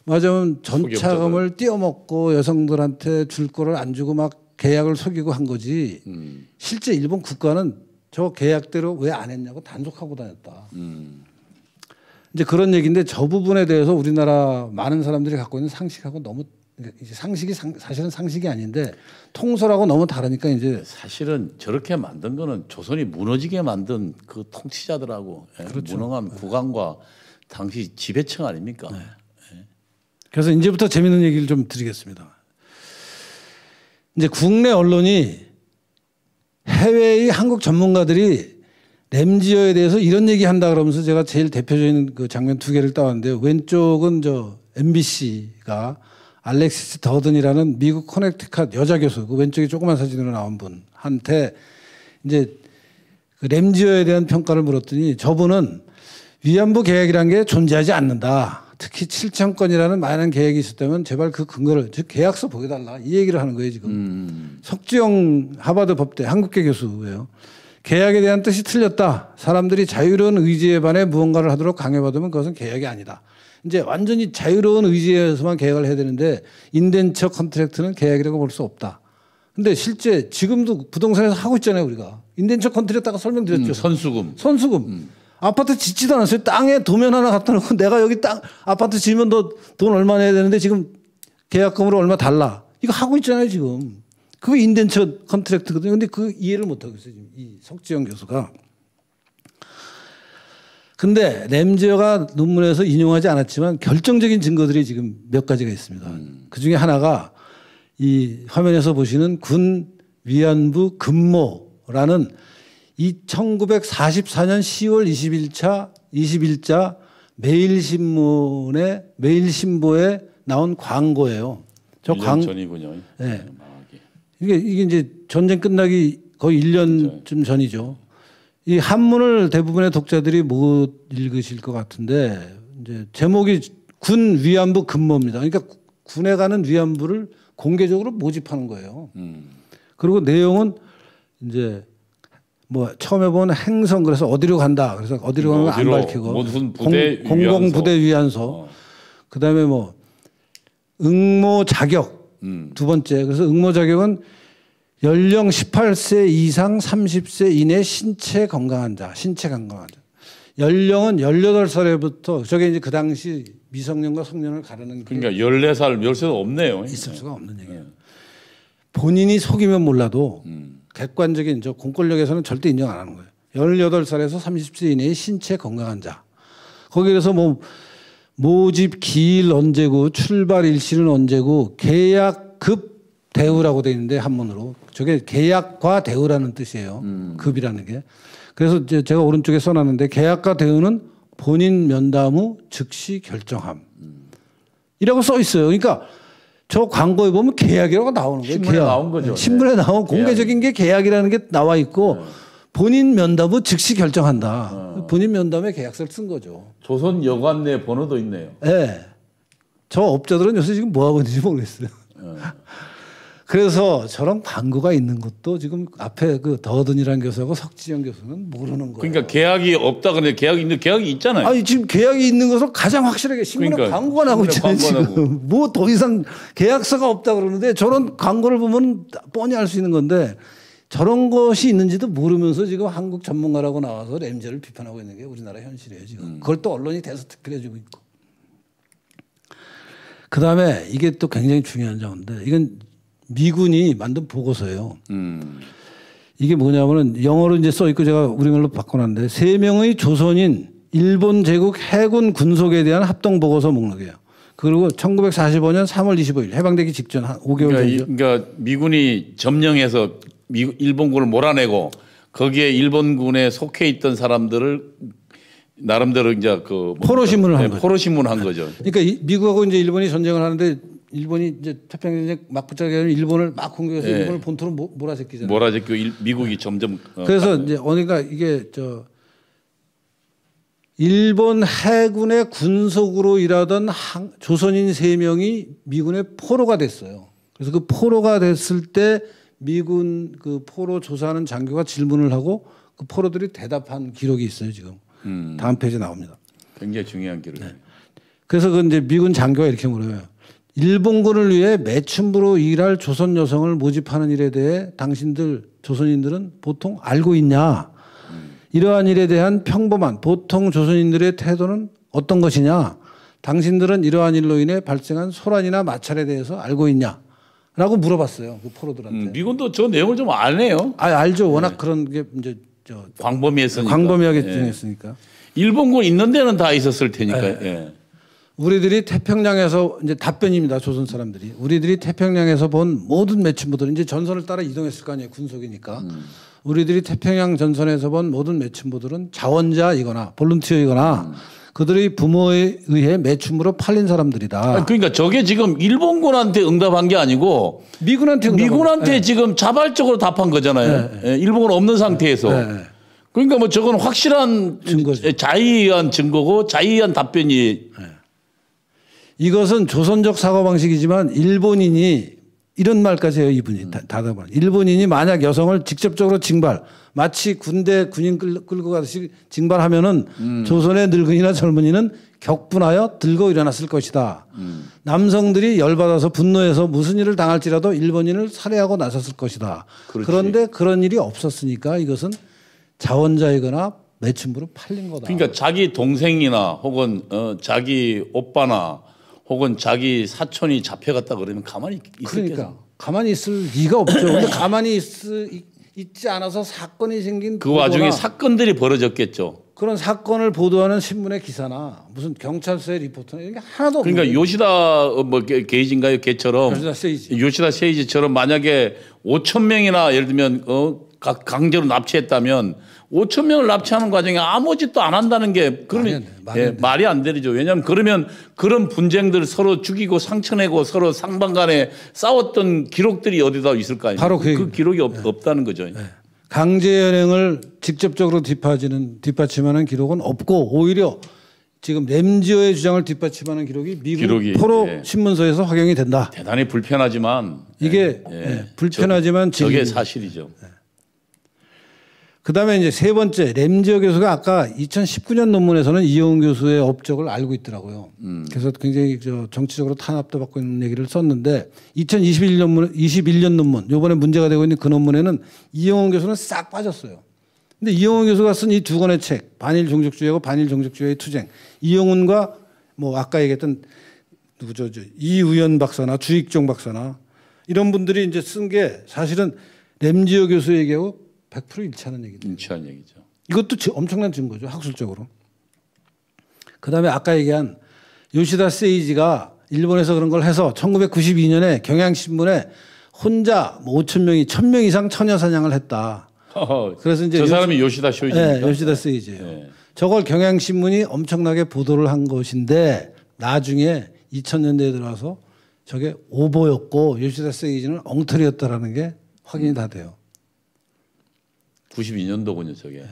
맞으면 전차금을 띄어먹고 여성들한테 줄 거를 안 주고 막 계약을 속이고 한 거지. 음. 실제 일본 국가는 저 계약대로 왜 안 했냐고 단속하고 다녔다. 음. 이제 그런 얘기인데 저 부분에 대해서 우리나라 많은 사람들이 갖고 있는 상식하고 너무 그러니까 이제 상식이 상, 사실은 상식이 아닌데 통솔하고 너무 다르니까 이제 사실은 저렇게 만든 거는 조선이 무너지게 만든 그 통치자들하고 예, 그렇죠. 예, 무능한 네. 국왕과 당시 지배층 아닙니까? 네. 예. 그래서 이제부터 재밌는 얘기를 좀 드리겠습니다. 이제 국내 언론이 해외의 한국 전문가들이 램지어에 대해서 이런 얘기 한다 그러면서 제가 제일 대표적인 그 장면 두 개를 따왔는데 왼쪽은 저 MBC가 알렉시스 더든이라는 미국 코넥티컷 여자 교수, 그 왼쪽에 조그만 사진으로 나온 분한테 이제 그 램지어에 대한 평가를 물었더니 저분은 위안부 계약이라는게 존재하지 않는다. 특히 7천 건이라는 많은 계약이 있었다면 제발 그 근거를 즉 계약서 보여달라 이 얘기를 하는 거예요 지금 음. 석지영 하버드 법대 한국계 교수예요. 계약에 대한 뜻이 틀렸다. 사람들이 자유로운 의지에 반해 무언가를 하도록 강요받으면 그것은 계약이 아니다. 이제 완전히 자유로운 의지에서만 계약을 해야 되는데 인덴처 컨트랙트는 계약이라고 볼 수 없다. 근데 실제 지금도 부동산에서 하고 있잖아요 우리가 인덴처 컨트랙트가 설명드렸죠. 음, 선수금. 선수금. 음. 아파트 짓지도 않았어요. 땅에 도면 하나 갖다 놓고 내가 여기 땅 아파트 지으면 너 돈 얼마 내야 되는데 지금 계약금으로 얼마 달라. 이거 하고 있잖아요 지금. 그게 인덴처 컨트랙트거든요. 근데 그 이해를 못 하고 있어요 지금 이 석지영 교수가. 근데 램지어가 논문에서 인용하지 않았지만 결정적인 증거들이 지금 몇 가지가 있습니다. 음. 그 중에 하나가 이 화면에서 보시는 군 위안부 근모라는 이 1944년 10월 21차 21자 매일신문에 매일신보에 나온 광고예요. 저 광. 전이군요. 네. 이게 이게 이제 전쟁 끝나기 거의 1년쯤 전이죠. 이 한문을 대부분의 독자들이 못 읽으실 것 같은데 이제 제목이 군 위안부 근무입니다. 그러니까 군에 가는 위안부를 공개적으로 모집하는 거예요. 음. 그리고 내용은 이제 뭐 처음에 본 행성 그래서 어디로 간다 그래서 어디로 가는 안 밝히고 공, 공 부대 위안소 어. 그다음에 뭐 응모 자격 음. 두 번째 그래서 응모 자격은 연령 18세 이상 30세 이내 신체 건강한 자, 신체 건강한 자. 연령은 18살에부터 저게 이제 그 당시 미성년과 성년을 가르는 그 그러니까 14살, 13살 없네요. 있을 수가 없는 얘기예요. 네. 본인이 속이면 몰라도 음. 객관적인 저 공권력에서는 절대 인정 안 하는 거예요. 18살에서 30세 이내의 신체 건강한 자. 거기에서 뭐 모집 기일 언제고 출발 일시는 언제고 계약 급 대우라고 돼 있는데 한문으로 저게 계약과 대우라는 뜻이에요. 음. 급이라는 게. 그래서 이제 제가 오른쪽에 써놨는데 계약과 대우는 본인 면담 후 즉시 결정함. 음. 이라고 써 있어요. 그러니까 저 광고에 보면 계약이라고 나오는 거예요. 신문에 계약. 나온 거죠. 네, 신문에 네. 나온 공개적인 게 계약이라는 게 나와 있고 네. 본인 면담 후 즉시 결정한다. 어. 본인 면담에 계약서를 쓴 거죠. 조선 여관 내 번호도 있네요. 네. 저 업자들은 요새 지금 뭐 하고 있는지 모르겠어요. 네. 그래서 저런 광고가 있는 것도 지금 앞에 그 더든이라는 교수하고 석지영 교수는 모르는 거예요. 그러니까 계약이 없다 그러 계약이 있는 계약이 있잖아요. 아니 지금 계약이 있는 것으 가장 확실하게 신문에 그러니까, 광고가 나고 있잖아요. 지금 뭐 더 이상 계약서가 없다 그러는데 저런 광고를 보면 뻔히 알 수 있는 건데 저런 것이 있는지도 모르면서 지금 한국 전문가라고 나와서 램제를 비판하고 있는 게 우리나라 현실이에요 지금. 음. 그걸 또 언론이 대서 특필해주고 있고. 그 다음에 이게 또 굉장히 중요한 점인데 이건 미군이 만든 보고서예요. 음. 이게 뭐냐면은 영어로 이제 써 있고 제가 우리말로 바꿔놨는데 세 명의 조선인 일본 제국 해군 군속에 대한 합동 보고서 목록이에요. 그리고 1945년 3월 25일 해방되기 직전 한 5개월 그러니까 전이죠. 그러니까 미군이 점령해서 미, 일본군을 몰아내고 거기에 일본군에 속해 있던 사람들을 나름대로 이제 그 포로 신문을 네, 거죠. 포로 신문한 거죠. 그러니까 미국하고 이제 일본이 전쟁을 하는데 일본이 이제 태평양 전쟁막부 붙잡게 일본을 막 공격해서 네. 일본을 본토로 몰아제끼잖아요. 몰아제끼고 일, 미국이 점점 어, 그래서 어, 이제 어니까 이게 저 일본 해군의 군속으로 일하던 한, 조선인 세 명이 미군의 포로가 됐어요. 그래서 그 포로가 됐을 때 미군 그 포로 조사하는 장교가 질문을 하고 그 포로들이 대답한 기록이 있어요 지금 음. 다음 페이지 에 나옵니다. 굉장히 중요한 기록이에요. 네. 그래서 그 이제 미군 장교가 이렇게 물어요. 일본군을 위해 매춘부로 일할 조선 여성을 모집하는 일에 대해 당신들 조선인들은 보통 알고 있냐? 이러한 일에 대한 평범한 보통 조선인들의 태도는 어떤 것이냐? 당신들은 이러한 일로 인해 발생한 소란이나 마찰에 대해서 알고 있냐? 라고 물어봤어요. 그 포로들한테. 음, 미군도 저 내용을 좀 아네요. 아, 알죠. 네. 워낙 네. 그런 게 이제 저 광범위했으니까. 광범위하게 네. 했으니까 일본군 있는 데는 다 있었을 테니까요. 예. 우리들이 태평양에서 이제 답변입니다. 조선 사람들이 우리들이 태평양에서 본 모든 매춘부들 이제 전선을 따라 이동했을 거 아니에요. 군속이니까 음. 우리들이 태평양 전선에서 본 모든 매춘부들은 자원자이거나 볼런티어이거나 음. 그들의 부모에 의해 매춘으로 팔린 사람들이다. 그러니까 저게 지금 일본군한테 응답한 게 아니고 미군한테 미군한테 네. 지금 자발적으로 답한 거잖아요. 네, 일본은 없는 상태에서. 그러니까 뭐 저건 확실한 증거죠. 자의한 증거고 자의한 답변이 이것은 조선적 사고방식이지만 일본인이 이런 말까지 해요, 이분이. 다다말 일본인이 만약 여성을 직접적으로 징발, 마치 군대 군인 끌고 가듯이 징발하면은 음. 조선의 늙은이나 젊은이는 격분하여 들고 일어났을 것이다. 음. 남성들이 열받아서 분노해서 무슨 일을 당할지라도 일본인을 살해하고 나섰을 것이다. 그렇지. 그런데 그런 일이 없었으니까 이것은 자원자이거나 매춘부로 팔린 거다. 그러니까 자기 동생이나 혹은 어, 자기 오빠나 혹은 자기 사촌이 잡혀갔다 그러면 가만히 있겠 그러니까 가만히 있을 리가 없죠. 근데 가만히 있을, 있지 않아서 사건이 생긴 그 와중에 사건들이 벌어졌겠죠. 그런 사건을 보도하는 신문의 기사나 무슨 경찰서의 리포터나 이런 게 하나도 그러니까 없는 그러니까 요시다 어, 뭐 게이지인가요 개처럼 요시다 세이지 요시다 세이지처럼 만약에 5천 명이나 예를 들면 어 강제로 납치했다면 5천 명을 납치하는 과정에 아무 짓도 안 한다는 게그러 말이, 예, 말이 안 되죠. 왜냐하면 그러면 그런 분쟁들 서로 죽이고 상처내고 서로 상반간에 싸웠던 기록들이 어디다 있을 까요 바로 그, 그 기록이 없, 네. 없다는 거죠. 네. 예. 강제연행을 직접적으로 뒷받치는 뒷받침하는 기록은 없고 오히려 지금 렘지어의 주장을 뒷받침하는 기록이 미국 기록이, 포로 예. 신문서에서 확인이 된다. 대단히 불편하지만 이게 예. 예. 불편하지만 저, 저게 사실이죠. 그 다음에 이제 세 번째, 램지어 교수가 아까 2019년 논문에서는 이영훈 교수의 업적을 알고 있더라고요. 음. 그래서 굉장히 저 정치적으로 탄압도 받고 있는 얘기를 썼는데 2021년 논문, 21년 논문, 요번에 문제가 되고 있는 그 논문에는 이영훈 교수는 싹 빠졌어요. 근데 이영훈 교수가 쓴 이 두 권의 책, 반일 종족주의하고 반일 종족주의의 투쟁, 이영훈과 뭐 아까 얘기했던 누구죠, 이우연 박사나 주익종 박사나 이런 분들이 이제 쓴 게 사실은 램지어 교수 얘기하고 100% 일치하는 얘기죠. 일치한 얘기죠. 이것도 엄청난 증거죠. 학술적으로. 그다음에 아까 얘기한 요시다 세이지가 일본에서 그런 걸 해서 1992년에 경향신문에 혼자 뭐 5천 명이 1 0 0 0명 이상 처녀 사냥을 했다. 그래서 이제 저 요시, 사람이 요시다 쇼이지. 네, 요시다 세이지예요. 네. 저걸 경향신문이 엄청나게 보도를 한 것인데 나중에 2000년대에 들어와서 저게 오보였고 요시다 세이지는 엉터리였다라는 게 확인이 다 돼요. 92년도고 녀석에.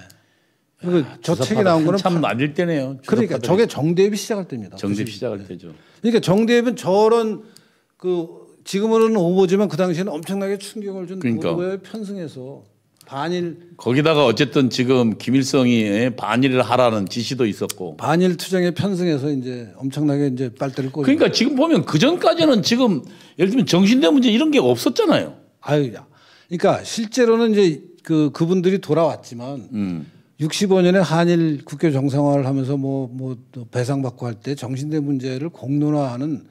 그저 책이 나온 거는 참 아닐 때네요. 그러니까 저게 정대협이 시작할 때입니다. 정대협 시작할 네. 때죠. 그러니까 정대협은 저런 그 지금으로는 오보지만 그 당시에는 엄청나게 충격을 준 그러니까. 노예 편승해서 반일 거기다가 어쨌든 지금 김일성이 반일을 하라는 지시도 있었고 반일 투쟁에 편승해서 이제 엄청나게 이제 빨대를 꽂 그러니까 지금 보면 그 전까지는 지금 예를 들면 정신대 문제 이런 게 없었잖아요. 아유, 그러니까 실제로는 이제 그 그분들이 돌아왔지만 음. 65년에 한일 국교 정상화를 하면서 뭐뭐 뭐, 뭐 배상받고 할 때 정신대 문제를 공론화하는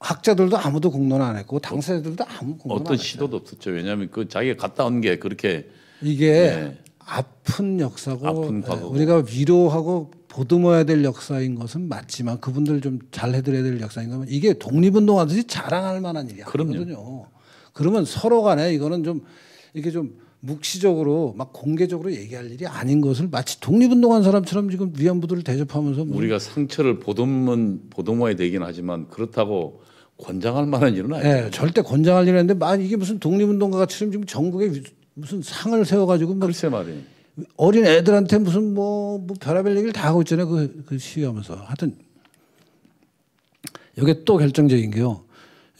학자들도 아무도 공론 화안 했고 당사자들도 아무 공론 어떤 시도도 없었죠. 왜냐하면 그 자기가 갔다 온 게 그렇게 이게 네. 아픈 역사고 아픈 네, 우리가 위로하고 보듬어야 될 역사인 것은 맞지만 그분들 좀 잘 해드려야 될 역사인 거면 이게 독립운동하듯이 자랑할 만한 일이 그거든요 그러면 서로 간에 이거는 좀 이렇게 좀 묵시적으로 막 공개적으로 얘기할 일이 아닌 것을 마치 독립운동한 사람처럼 지금 위안부들을 대접하면서 뭐 우리가 상처를 보듬은 보듬어야 되긴 하지만 그렇다고 권장할 만한 일은 아니에요. 네, 절대 권장할 일은 아닌데 만 이게 무슨 독립운동가 같이 지금 전국에 무슨 상을 세워가지고 뭐 글쎄 말이 어린 애들한테 무슨 뭐, 뭐 별의별 얘기를 다 하고 있잖아요. 그, 그 시위하면서 하여튼 이게 또 결정적인 게요.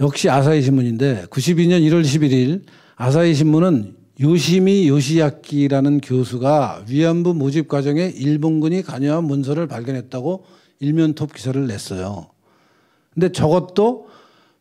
역시 아사히 신문인데 92년 1월 11일 아사히 신문은 요시미 요시야키라는 교수가 위안부 모집 과정에 일본군이 관여한 문서를 발견했다고 일면톱 기사를 냈어요. 근데 저것도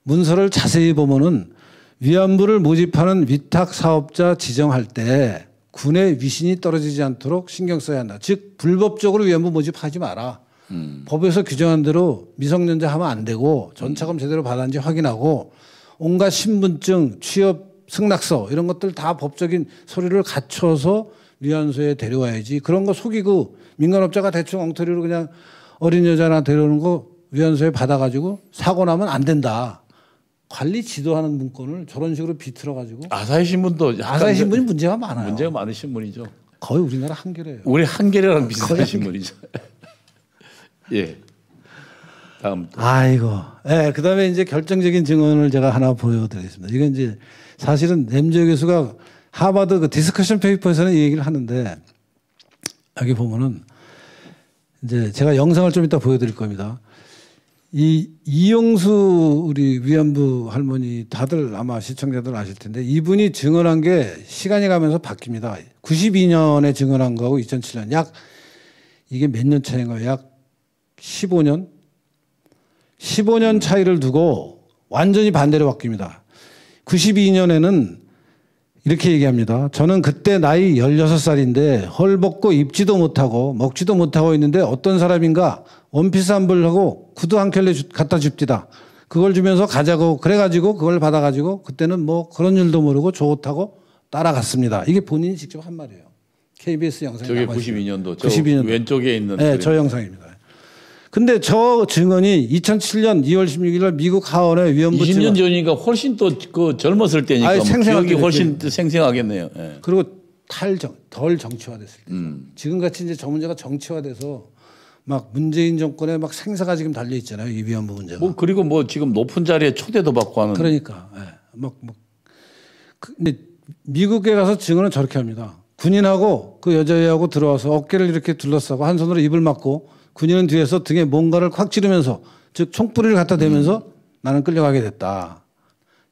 문서를 자세히 보면은 위안부를 모집하는 위탁 사업자 지정할 때 군의 위신이 떨어지지 않도록 신경 써야 한다. 즉 불법적으로 위안부 모집하지 마라. 음. 법에서 규정한 대로 미성년자 하면 안 되고 전차금 제대로 받았는지 확인하고 온갖 신분증, 취업 승낙서 이런 것들 다 법적인 서류를 갖춰서 미안소에 데려와야지. 그런 거 속이고 민간업자가 대충 엉터리로 그냥 어린 여자나 데려오는 거 위안소에 받아가지고 사고 나면 안 된다. 관리 지도하는 문건을 저런 식으로 비틀어가지고 아사히 신문도 아사히 신문이 문제가 많아요. 문제가 많으신 분이죠. 거의 우리나라 한겨레예요. 우리 한겨레랑 비슷한 신문이죠. 예. 다음. 또. 아이고. 예. 네, 그다음에 이제 결정적인 증언을 제가 하나 보여드리겠습니다. 이건 이제 사실은 냄지 교수가 하버드 그 디스커션 페이퍼에서는 이 얘기를 하는데 여기 보면은 이제 제가 영상을 좀 이따 보여드릴 겁니다. 이 이용수 우리 위안부 할머니 다들 아마 시청자들 아실 텐데 이분이 증언한 게 시간이 가면서 바뀝니다. 92년에 증언한 거하고 2007년 약 이게 몇 년 차인가요? 약 15년? 15년 차이를 두고 완전히 반대로 바뀝니다. 92년에는 이렇게 얘기합니다. 저는 그때 나이 16살인데 헐벗고 입지도 못하고 먹지도 못하고 있는데 어떤 사람인가 원피스 한 벌하고 구두 한 켤레 갖다 줍디다. 그걸 주면서 가자고 그래가지고 그걸 받아가지고 그때는 뭐 그런 줄도 모르고 좋다고 따라갔습니다. 이게 본인이 직접 한 말이에요. KBS 영상 저게 92년도 92년도. 왼쪽에 있는 네, 저 영상입니다. 근데 저 증언이 2007년 2월 16일 미국 하원의 위원부 20년 전이니까 훨씬 또 그 젊었을 때니까 아니, 뭐 기억이 훨씬 생생하겠네요. 예. 그리고 탈정 덜 정치화됐을 때 음. 지금같이 이제 저 문제가 정치화돼서 막 문재인 정권에 막 생사가 지금 달려 있잖아요 이 위안부 문제가. 뭐 그리고 뭐 지금 높은 자리에 초대도 받고 하는. 그러니까 예. 막 뭐. 근데 미국에 가서 증언은 저렇게 합니다. 군인하고 그 여자애하고 들어와서 어깨를 이렇게 둘러싸고 한 손으로 입을 막고 9년 뒤에서 등에 뭔가를 콱 찌르면서 즉 총뿌리를 갖다 대면서 음. 나는 끌려가게 됐다.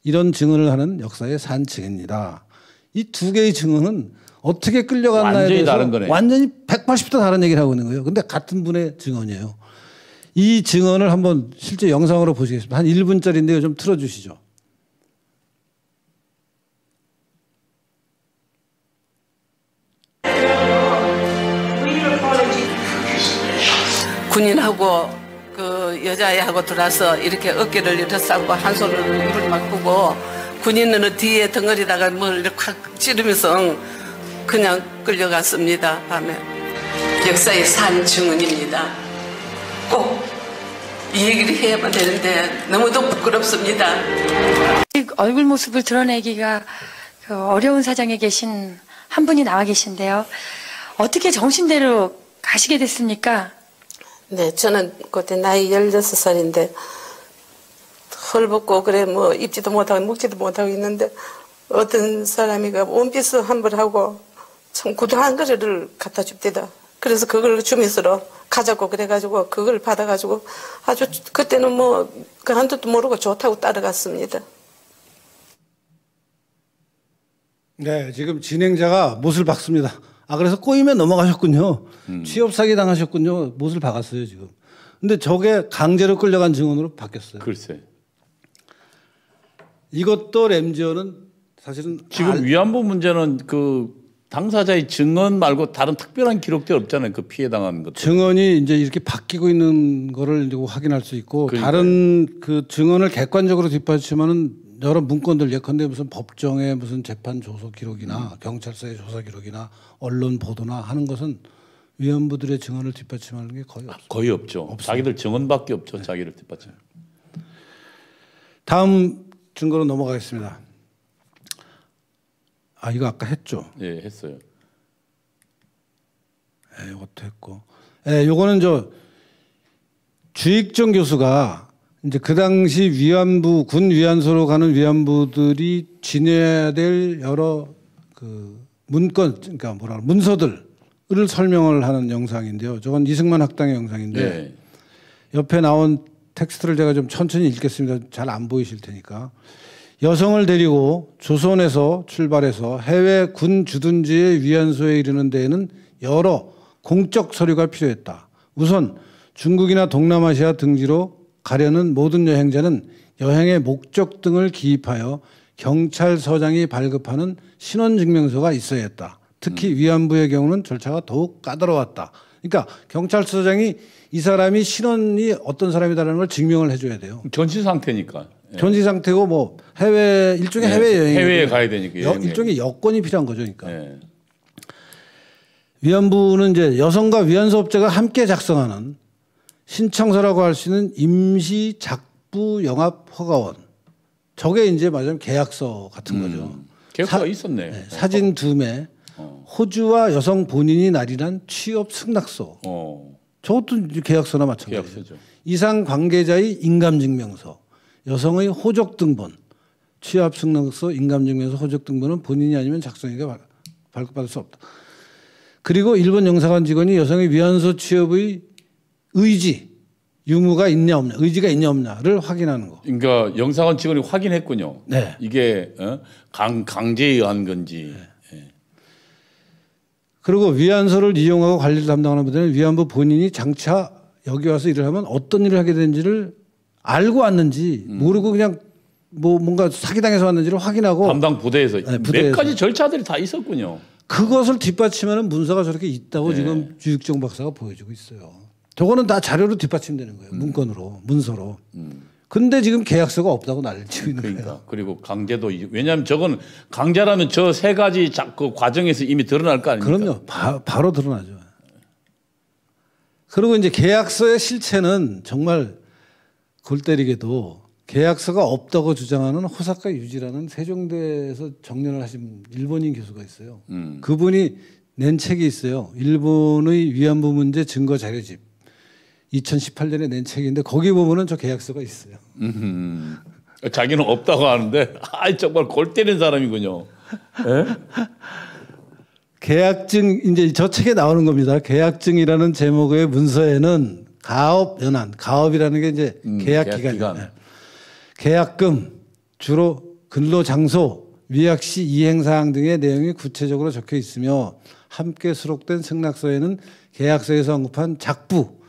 이런 증언을 하는 역사의 산증입니다. 이 두 개의 증언은 어떻게 끌려갔나에 대해서 완전히 180도 다른 얘기를 하고 있는 거예요. 근데 같은 분의 증언이에요. 이 증언을 한번 실제 영상으로 보시겠습니다. 한 1분짜리인데 요좀 틀어 주시죠. 군인하고 그 여자애하고 들어와서 이렇게 어깨를 이렇게 싸고 한 손으로 입을 막 보고 군인은 뒤에 덩어리다가 뭘 이렇게 확 찌르면서 그냥 끌려갔습니다. 밤에. 역사의 산 증언입니다. 꼭 이 얘기를 해야만 되는데 너무도 부끄럽습니다. 얼굴 모습을 드러내기가 그 어려운 사장에 계신 한 분이 나와 계신데요. 어떻게 정신대로 가시게 됐습니까? 네, 저는 그때 나이 16살인데 헐벗고 그래 뭐 입지도 못하고 먹지도 못하고 있는데 어떤 사람이가 원피스 한벌 하고 참 구두 한 그릇을 갖다 줍디다. 그래서 그걸 주민스로 가자고 그래가지고 그걸 받아가지고 아주 그때는 뭐 그 한도도 모르고 좋다고 따라갔습니다. 네, 지금 진행자가 못을 박습니다. 아 그래서 꼬이면 넘어가셨군요. 음. 취업 사기 당하셨군요. 못을 박았어요 지금. 근데 저게 강제로 끌려간 증언으로 바뀌었어요. 글쎄. 이것도 램지어는 사실은 지금 알... 위안부 문제는 그 당사자의 증언 말고 다른 특별한 기록들 없잖아요. 그 피해 당한 것. 증언이 이제 이렇게 바뀌고 있는 거를 확인할 수 있고 그러니까 다른 그 증언을 객관적으로 뒷받침하는 여러 문건들 예컨대 무슨 법정의 무슨 재판 조서 기록이나 음. 경찰서의 조사 기록이나 언론 보도나 하는 것은 위안부들의 증언을 뒷받침하는 게 거의 없어요. 거의 없죠. 없어요. 자기들 증언밖에 없죠. 네. 자기를 뒷받침. 네. 다음 증거로 넘어가겠습니다. 아 이거 아까 했죠. 예, 했어요. 예, 이것도 했고. 예, 요거는 저 주익정 교수가 이제 그 당시 위안부 군 위안소로 가는 위안부들이 지내야 될 여러 그 문건 그러니까 뭐라 문서들을 설명을 하는 영상인데요. 저건 이승만 학당의 영상인데 네. 옆에 나온 텍스트를 제가 좀 천천히 읽겠습니다. 잘 안 보이실 테니까. 여성을 데리고 조선에서 출발해서 해외 군 주둔지의 위안소에 이르는 데에는 여러 공적 서류가 필요했다. 우선 중국이나 동남아시아 등지로 가려는 모든 여행자는 여행의 목적 등을 기입하여 경찰서장이 발급하는 신원증명서가 있어야 했다. 특히 음. 위안부의 경우는 절차가 더욱 까다로웠다. 그러니까 경찰서장이 이 사람이 신원이 어떤 사람이다라는 걸 증명을 해줘야 돼요. 전시 상태니까. 예. 전시 상태고 뭐 해외 일종의 예. 해외 예. 여행 해외에 가야 되니까 여, 일종의 여권이 필요한 거죠, 그러니까. 예. 위안부는 이제 여성과 위안수업자가 함께 작성하는 신청서라고 할 수 있는 임시 작부 영합 허가원. 저게 이제 말하자면 계약서 같은 음. 거죠. 계약서가 사, 있었네. 네, 사진 두 어. 매. 어. 호주와 여성 본인이 날인한 취업 승낙서. 어. 저것도 계약서나 마찬가지죠. 계약서죠. 이상 관계자의 인감증명서, 여성의 호적 등본, 취업 승낙서, 인감증명서, 호적 등본은 본인이 아니면 작성이가 발급받을 수 없다. 그리고 일본 영사관 직원이 여성의 위안소 취업의 의지, 유무가 있냐 없냐, 의지가 있냐 없냐를 확인하는 거. 그러니까 영사관 직원이 확인했군요. 네. 이게 어? 강, 강제에 의한 건지. 네. 예. 그리고 위안소를 이용하고 관리를 담당하는 분들은 위안부 본인이 장차 여기 와서 일을 하면 어떤 일을 하게 되는지를 알고 왔는지 음. 모르고 그냥 뭐 뭔가 사기당해서 왔는지를 확인하고 담당 부대에서 네, 부몇 가지 절차들이 다 있었군요. 그것을 뒷받침하는 문서가 저렇게 있다고 네. 지금 주익정 박사가 보여주고 있어요. 저거는 다 자료로 뒷받침되는 거예요. 음. 문건으로, 문서로. 음. 근데 지금 계약서가 없다고 난리 치고 있는 그러니까. 거예요. 그리고 강제도 왜냐하면 저건 강제라면 저 세 가지 자, 그 과정에서 이미 드러날 거 아닙니까? 그럼요. 바, 로 드러나죠. 그리고 이제 계약서의 실체는 정말 골 때리게도 계약서가 없다고 주장하는 호사카 유지라는 세종대에서 정년을 하신 일본인 교수가 있어요. 음. 그분이 낸 책이 있어요. 일본의 위안부 문제 증거 자료집. 2018년에 낸 책인데 거기 보면은 저 계약서가 있어요. 자기는 없다고 하는데 아 정말 골 때리는 사람이군요. 예? 계약증 이제 저 책에 나오는 겁니다. 계약증이라는 제목의 문서에는 가업 연한 가업이라는 게 이제 음, 계약, 기간. 예. 계약금 주로 근로 장소 위약 시 이행 사항 등의 내용이 구체적으로 적혀 있으며 함께 수록된 승낙서에는 계약서에서 언급한 작부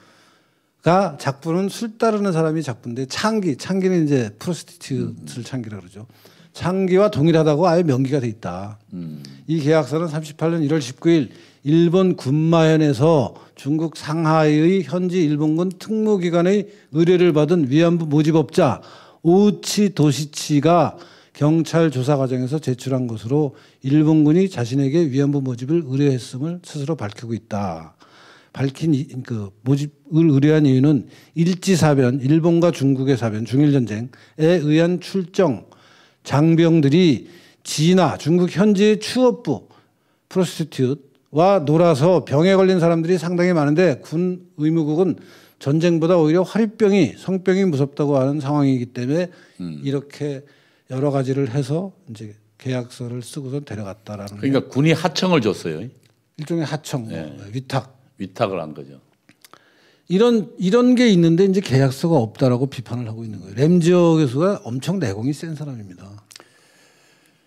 가 작부는 술 따르는 사람이 작부인데 창기, 창기는 이제 프로스티튜트를 창기라 그러죠. 창기와 동일하다고 아예 명기가 돼 있다. 음. 이 계약서는 38년 1월 19일 일본 군마현에서 중국 상하이의 현지 일본군 특무기관의 의뢰를 받은 위안부 모집업자 오치 도시치가 경찰 조사 과정에서 제출한 것으로 일본군이 자신에게 위안부 모집을 의뢰했음을 스스로 밝히고 있다. 밝힌 그 모집을 의뢰한 이유는 일지사변, 일본과 중국의 사변, 중일전쟁에 의한 출정 장병들이 지나 중국 현지의 추업부 프로스티튜트와 놀아서 병에 걸린 사람들이 상당히 많은데 군 의무국은 전쟁보다 오히려 화리병이 성병이 무섭다고 하는 상황이기 때문에 음. 이렇게 여러 가지를 해서 이제 계약서를 쓰고서 데려갔다라는. 그러니까 군이 하청을 줬어요. 일종의 하청, 네. 위탁. 위탁을 한 거죠. 이런 이런 게 있는데 이제 계약서가 없다라고 비판을 하고 있는 거예요. 램지어 교수가 엄청 내공이 센 사람입니다.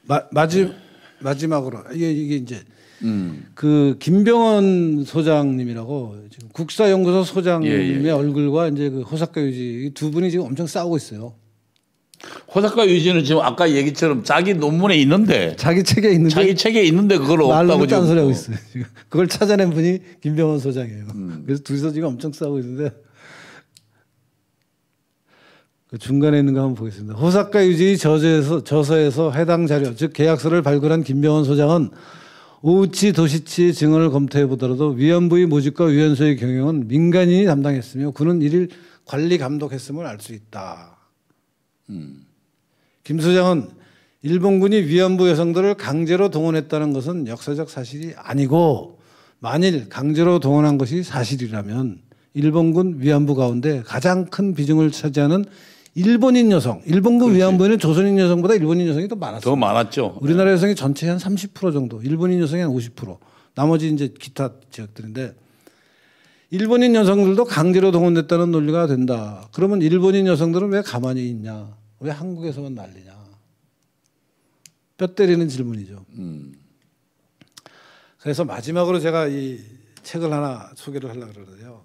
마, 마지, 마지막으로 이게, 이게 이제 음. 그 김병헌 소장님이라고 지금 국사연구소 소장님의 예, 예, 예. 얼굴과 이제 그 호사카 유지 두 분이 지금 엄청 싸우고 있어요. 호사카 유지는 지금 아까 얘기처럼 자기 논문에 있는데 자기 책에 있는데 자기 책에 있는데 그걸 없다고 지금 하고 어. 있어요. 지금 그걸 찾아낸 분이 김병원 소장이에요. 음. 그래서 둘이서 지금 엄청 싸우고 있는데 그 중간에 있는 거 한번 보겠습니다. 호사카 유지 저서에서 저서에서 해당 자료 즉 계약서를 발굴한 김병원 소장은 오우치 도시치 증언을 검토해 보더라도 위안부의 모집과 위안소의 경영은 민간인이 담당했으며 그는 이를 관리 감독했음을 알 수 있다. 음. 김 소장은 일본군이 위안부 여성들을 강제로 동원했다는 것은 역사적 사실이 아니고 만일 강제로 동원한 것이 사실이라면 일본군 위안부 가운데 가장 큰 비중을 차지하는 일본인 여성, 일본군 그렇지. 위안부에는 조선인 여성보다 일본인 여성이 더많았어더 많았죠. 우리나라 여성이 전체의 한 30% 정도, 일본인 여성이 한 50%, 나머지 이제 기타 지역들인데 일본인 여성들도 강제로 동원됐다는 논리가 된다. 그러면 일본인 여성들은 왜 가만히 있냐? 왜 한국에서만 난리냐? 뼈 때리는 질문이죠. 그래서 마지막으로 제가 이 책을 하나 소개를 하려고 그러는데요.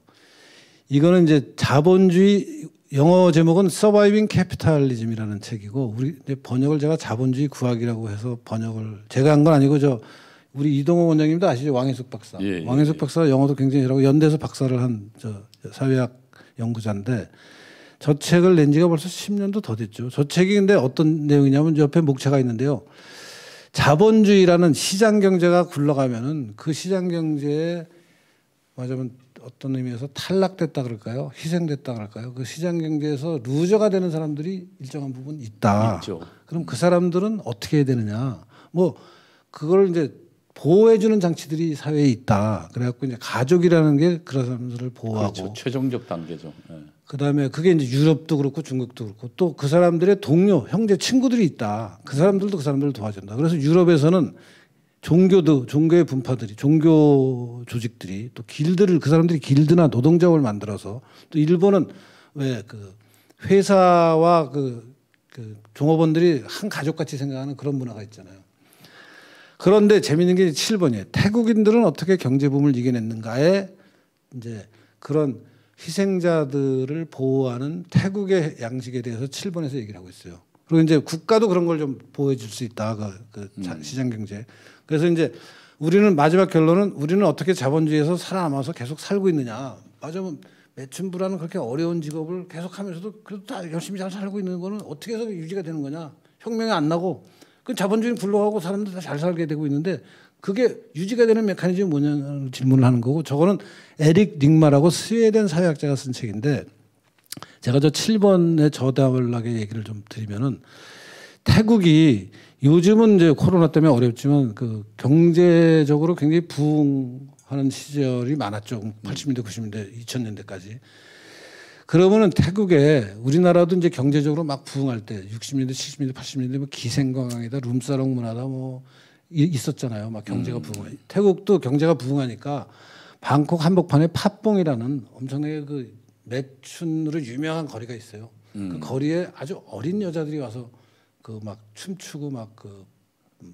이거는 이제 자본주의 영어 제목은 서바이빙 캐피탈리즘이라는 책이고 우리 번역을 제가 자본주의 구학이라고 해서 번역을 제가 한 건 아니고 저 우리 이동호 원장님도 아시죠? 왕혜숙 박사. 예, 왕혜숙 예, 예. 박사 영어도 굉장히 잘하고 연대에서 박사를 한 저 사회학 연구자인데 저 책을 낸 지가 벌써 10년도 더 됐죠. 저 책이 근데 어떤 내용이냐면 옆에 목차가 있는데요. 자본주의라는 시장 경제가 굴러가면은 그 시장 경제에 맞으면 어떤 의미에서 탈락됐다 그럴까요? 희생됐다 그럴까요? 그 시장 경제에서 루저가 되는 사람들이 일정한 부분 있다. 있죠. 그럼 그 사람들은 어떻게 해야 되느냐? 뭐 그걸 이제 보호해주는 장치들이 사회에 있다. 그래갖고 이제 가족이라는 게 그런 사람들을 보호하고 그렇죠. 최종적 단계죠. 네. 그다음에 그게 이제 유럽도 그렇고 중국도 그렇고 또 그 사람들의 동료, 형제, 친구들이 있다. 그 사람들도 그 사람들을 도와준다. 그래서 유럽에서는 종교도 종교의 분파들이 종교 조직들이 또길들을그 사람들이 길드나 노동조합을 만들어서 또 일본은 왜 그 회사와 그, 그 종업원들이 한 가족같이 생각하는 그런 문화가 있잖아요. 그런데 재밌는 게 7번이에요. 태국인들은 어떻게 경제붐을 이겨냈는가에 이제 그런 희생자들을 보호하는 태국의 양식에 대해서 7번에서 얘기를 하고 있어요. 그리고 이제 국가도 그런 걸 좀보여줄수 있다. 그, 그 음. 시장 경제. 그래서 이제 우리는 마지막 결론은 우리는 어떻게 자본주의에서 살아남아서 계속 살고 있느냐. 맞으면 매춘부라는 그렇게 어려운 직업을 계속 하면서도 그래도 다 열심히 잘 살고 있는 거는 어떻게 해서 유지가 되는 거냐. 혁명이 안 나고 그 자본주의 굴러가고 사람들 다 잘 살게 되고 있는데 그게 유지가 되는 메커니즘이 뭐냐는 질문을 하는 거고 저거는 에릭 닉마라고 스웨덴 사회학자가 쓴 책인데 제가 저7번에저다을나게 얘기를 좀 드리면은 태국이 요즘은 이제 코로나 때문에 어렵지만 그 경제적으로 굉장히 부흥하는 시절이 많았죠. 80년대, 90년대, 2000년대까지. 그러면은 태국에 우리나라도 이제 경제적으로 막 부흥할 때 60년대, 70년대, 80년대 뭐 기생관광이다, 룸사롱 문화다 뭐 있었잖아요. 막 경제가 음. 부흥. 태국도 경제가 부흥하니까 방콕 한복판에 팥봉이라는 엄청나게 그 매춘으로 유명한 거리가 있어요. 그 음. 그 거리에 아주 어린 여자들이 와서 그 막 춤추고 막 그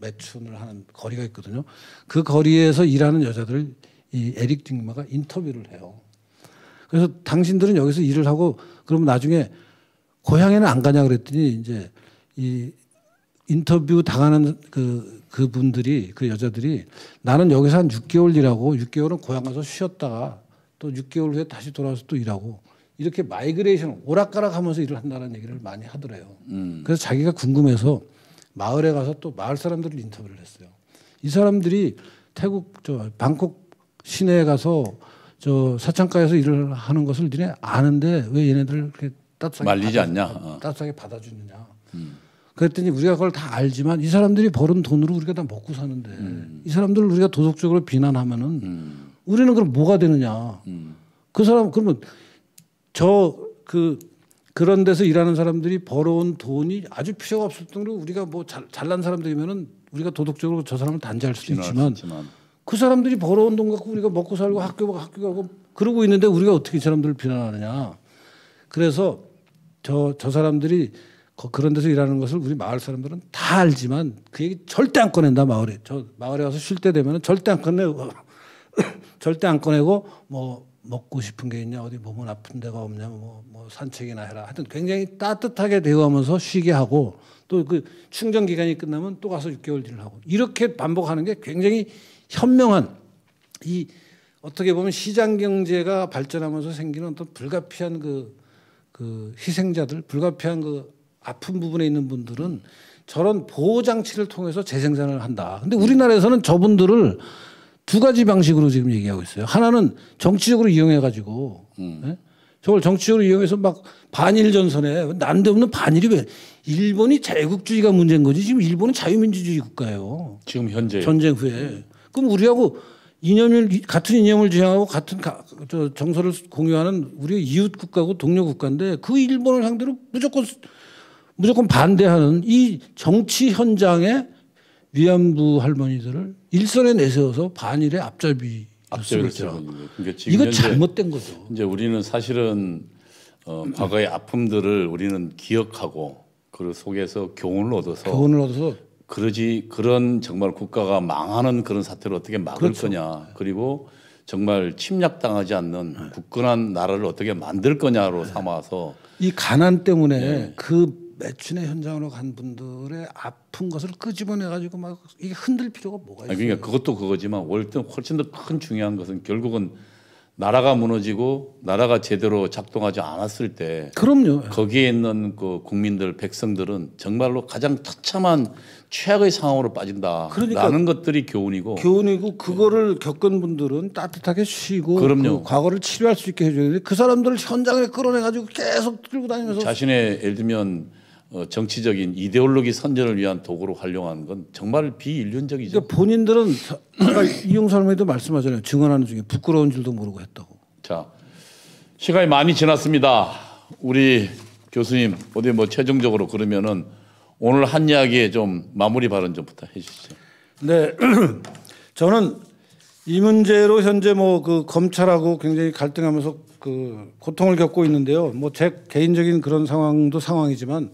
매춘을 하는 거리가 있거든요. 그 거리에서 일하는 여자들을 이 에릭 딩마가 인터뷰를 해요. 그래서 당신들은 여기서 일을 하고 그러면 나중에 고향에는 안 가냐 그랬더니 이제 이 인터뷰 당하는 그 그분들이 그 여자들이 나는 여기서 한 6개월 일하고 6개월은 고향 가서 쉬었다가 또 6개월 후에 다시 돌아와서 또 일하고 이렇게 마이그레이션 오락가락하면서 일을 한다는 얘기를 많이 하더래요. 음. 그래서 자기가 궁금해서 마을에 가서 또 마을 사람들을 인터뷰를 했어요. 이 사람들이 태국 저 방콕 시내에 가서 저 사창가에서 일을 하는 것을 니네 아는데 왜 얘네들 그렇게 따뜻하게 말리지 받아, 않냐? 어. 따뜻하게 받아주느냐? 음. 그랬더니 우리가 그걸 다 알지만 이 사람들이 벌은 돈으로 우리가 다 먹고 사는데 음. 이 사람들을 우리가 도덕적으로 비난하면은 음. 우리는 그럼 뭐가 되느냐? 음. 그 사람 그러면 저 그 그런 데서 일하는 사람들이 벌어온 돈이 아주 필요가 없을 정도로 우리가 뭐 잘, 잘난 사람들이면은 우리가 도덕적으로 저 사람을 단죄할 수도 있지만, 있지만 그 사람들이 벌어온 돈 갖고 우리가 먹고 살고 학교 가고 학교 가고 그러고 있는데 우리가 어떻게 이 사람들을 비난하느냐. 그래서 저, 저 사람들이 거, 그런 데서 일하는 것을 우리 마을 사람들은 다 알지만 그 얘기 절대 안 꺼낸다 마을에 저 마을에 와서 쉴 때 되면 은 절대 안 꺼내고 절대 안 꺼내고 뭐 먹고 싶은 게 있냐 어디 몸은 아픈 데가 없냐 뭐, 뭐 산책이나 해라 하여튼 굉장히 따뜻하게 대우하면서 쉬게 하고 또 그 충전 기간이 끝나면 또 가서 6개월 일을 하고 이렇게 반복하는 게 굉장히 현명한 이 어떻게 보면 시장 경제가 발전하면서 생기는 어떤 불가피한 그, 그 희생자들, 불가피한 그 아픈 부분에 있는 분들은 저런 보호 장치를 통해서 재생산을 한다. 근데 우리나라에서는 저분들을 두 가지 방식으로 지금 얘기하고 있어요. 하나는 정치적으로 이용해 가지고 음. 네? 저걸 정치적으로 이용해서 막 반일 전선에 난데없는 반일이 왜 일본이 제국주의가 문제인 거지 지금 일본은 자유민주주의 국가예요. 지금 현재 전쟁 후에 그럼 우리하고 이념을 같은 이념을 지향하고 같은 가, 저 정서를 공유하는 우리 의 이웃 국가고 동료 국가인데 그 일본을 상대로 무조건 무조건 반대하는 이 정치 현장의 위안부 할머니들을 일선에 내세워서 반일의 앞잡이 앞잡이죠. 이거 잘못된 거죠. 이제 우리는 사실은 어, 과거의 아픔들을 우리는 기억하고 그 속에서 교훈을 얻어서 교훈을 얻어서 그러지 그런 정말 국가가 망하는 그런 사태를 어떻게 막을 그렇죠. 거냐 그리고 정말 침략당하지 않는 네. 굳건한 나라를 어떻게 만들 거냐로 네. 삼아서 이 가난 때문에 네. 그 매춘의 현장으로 간 분들의 아픈 것을 끄집어내 가지고 막 이게 흔들 필요가 뭐가 있어요? 아니, 그러니까 그것도 그거지만 월등 훨씬 더 큰 중요한 것은 결국은 나라가 무너지고 나라가 제대로 작동하지 않았을 때 그럼요. 거기에 있는 그 국민들 백성들은 정말로 가장 처참한 최악의 상황으로 빠진다. 그러니까 라는 것들이 교훈이고 교훈이고 그거를 겪은 분들은 따뜻하게 쉬고 그럼요. 그 과거를 치료할 수 있게 해줘야 돼. 그 사람들을 현장에 끌어내 가지고 계속 들고 다니면서 자신의 예를 들면 어, 정치적인 이데올로기 선전을 위한 도구로 활용하는 건 정말 비인륜적이죠. 그러니까 본인들은 이용설 매도 말씀하잖아요. 증언하는 중에 부끄러운 줄도 모르고 했다고. 자, 시간이 많이 지났습니다. 우리 교수님 어디 뭐 최종적으로 그러면은 오늘 한 이야기에 좀 마무리 발언 좀 부탁해 주시죠. 네, 저는 이 문제로 현재 뭐그 검찰하고 굉장히 갈등하면서 그 고통을 겪고 있는데요. 뭐 제 개인적인 그런 상황도 상황이지만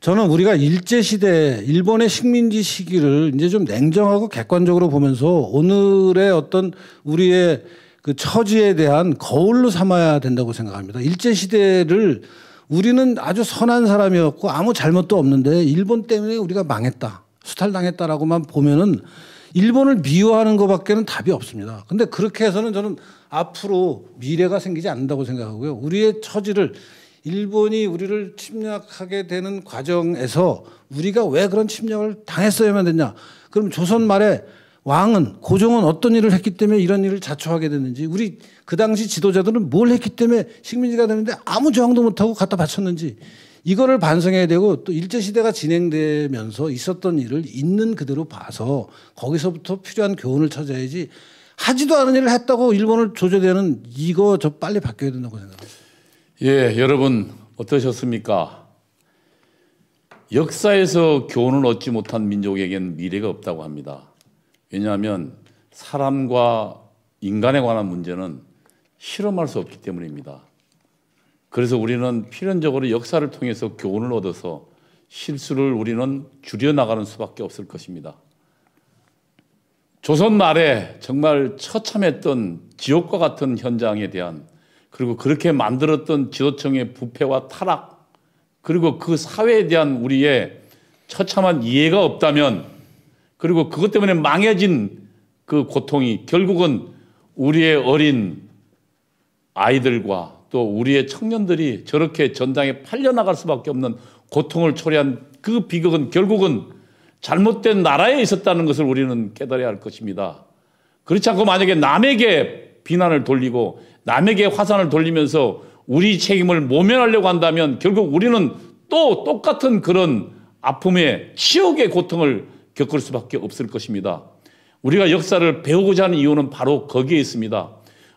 저는 우리가 일제 시대 일본의 식민지 시기를 이제 좀 냉정하고 객관적으로 보면서 오늘의 어떤 우리의 그 처지에 대한 거울로 삼아야 된다고 생각합니다. 일제 시대를 우리는 아주 선한 사람이었고 아무 잘못도 없는데 일본 때문에 우리가 망했다. 수탈당했다라고만 보면은 일본을 미워하는 것밖에는 답이 없습니다. 근데 그렇게 해서는 저는 앞으로 미래가 생기지 않는다고 생각하고요. 우리의 처지를 일본이 우리를 침략하게 되는 과정에서 우리가 왜 그런 침략을 당했어야만 됐냐? 그럼 조선 말에 왕은 고종은 어떤 일을 했기 때문에 이런 일을 자초하게 됐는지 우리 그 당시 지도자들은 뭘 했기 때문에 식민지가 되는데 아무 저항도 못하고 갖다 바쳤는지 이거를 반성해야 되고 또 일제시대가 진행되면서 있었던 일을 있는 그대로 봐서 거기서부터 필요한 교훈을 찾아야지 하지도 않은 일을 했다고 일본을 조조되는 이거 저 빨리 바뀌어야 된다고 생각합니다. 예, 여러분 어떠셨습니까? 역사에서 교훈을 얻지 못한 민족에겐 미래가 없다고 합니다. 왜냐하면 사람과 인간에 관한 문제는 실험할 수 없기 때문입니다. 그래서 우리는 필연적으로 역사를 통해서 교훈을 얻어서 실수를 우리는 줄여나가는 수밖에 없을 것입니다. 조선 말에 정말 처참했던 지옥과 같은 현장에 대한 그리고 그렇게 만들었던 지도층의 부패와 타락 그리고 그 사회에 대한 우리의 처참한 이해가 없다면 그리고 그것 때문에 망해진 그 고통이 결국은 우리의 어린 아이들과 또 우리의 청년들이 저렇게 전장에 팔려나갈 수밖에 없는 고통을 초래한 그 비극은 결국은 잘못된 나라에 있었다는 것을 우리는 깨달아야 할 것입니다. 그렇지 않고 만약에 남에게 비난을 돌리고 남에게 화산을 돌리면서 우리 책임을 모면하려고 한다면 결국 우리는 또 똑같은 그런 아픔의 치욕의 고통을 겪을 수밖에 없을 것입니다. 우리가 역사를 배우고자 하는 이유는 바로 거기에 있습니다.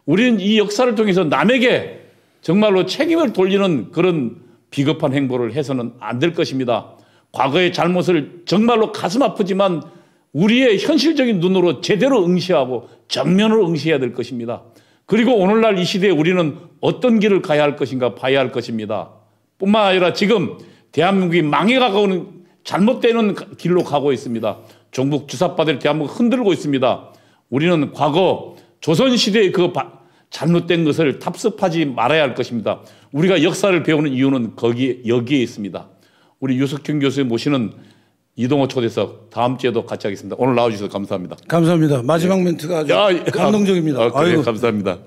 우리는 이 역사를 통해서 남에게 정말로 책임을 돌리는 그런 비겁한 행보를 해서는 안 될 것입니다. 과거의 잘못을 정말로 가슴 아프지만 우리의 현실적인 눈으로 제대로 응시하고 정면으로 응시해야 될 것입니다. 그리고 오늘날 이 시대에 우리는 어떤 길을 가야 할 것인가 봐야 할 것입니다. 뿐만 아니라 지금 대한민국이 망해가고는 있 잘못되는 길로 가고 있습니다. 종북 주사파들 대한민국 흔들고 있습니다. 우리는 과거 조선시대의 그 잘못된 것을 탑습하지 말아야 할 것입니다. 우리가 역사를 배우는 이유는 거기, 여기에 있습니다. 우리 유석균 교수님 모시는 이동호 초대석 다음 주에도 같이 하겠습니다. 오늘 나와주셔서 감사합니다. 감사합니다. 마지막 예. 멘트가 아주 야, 감동적입니다. 아, 그래, 감사합니다.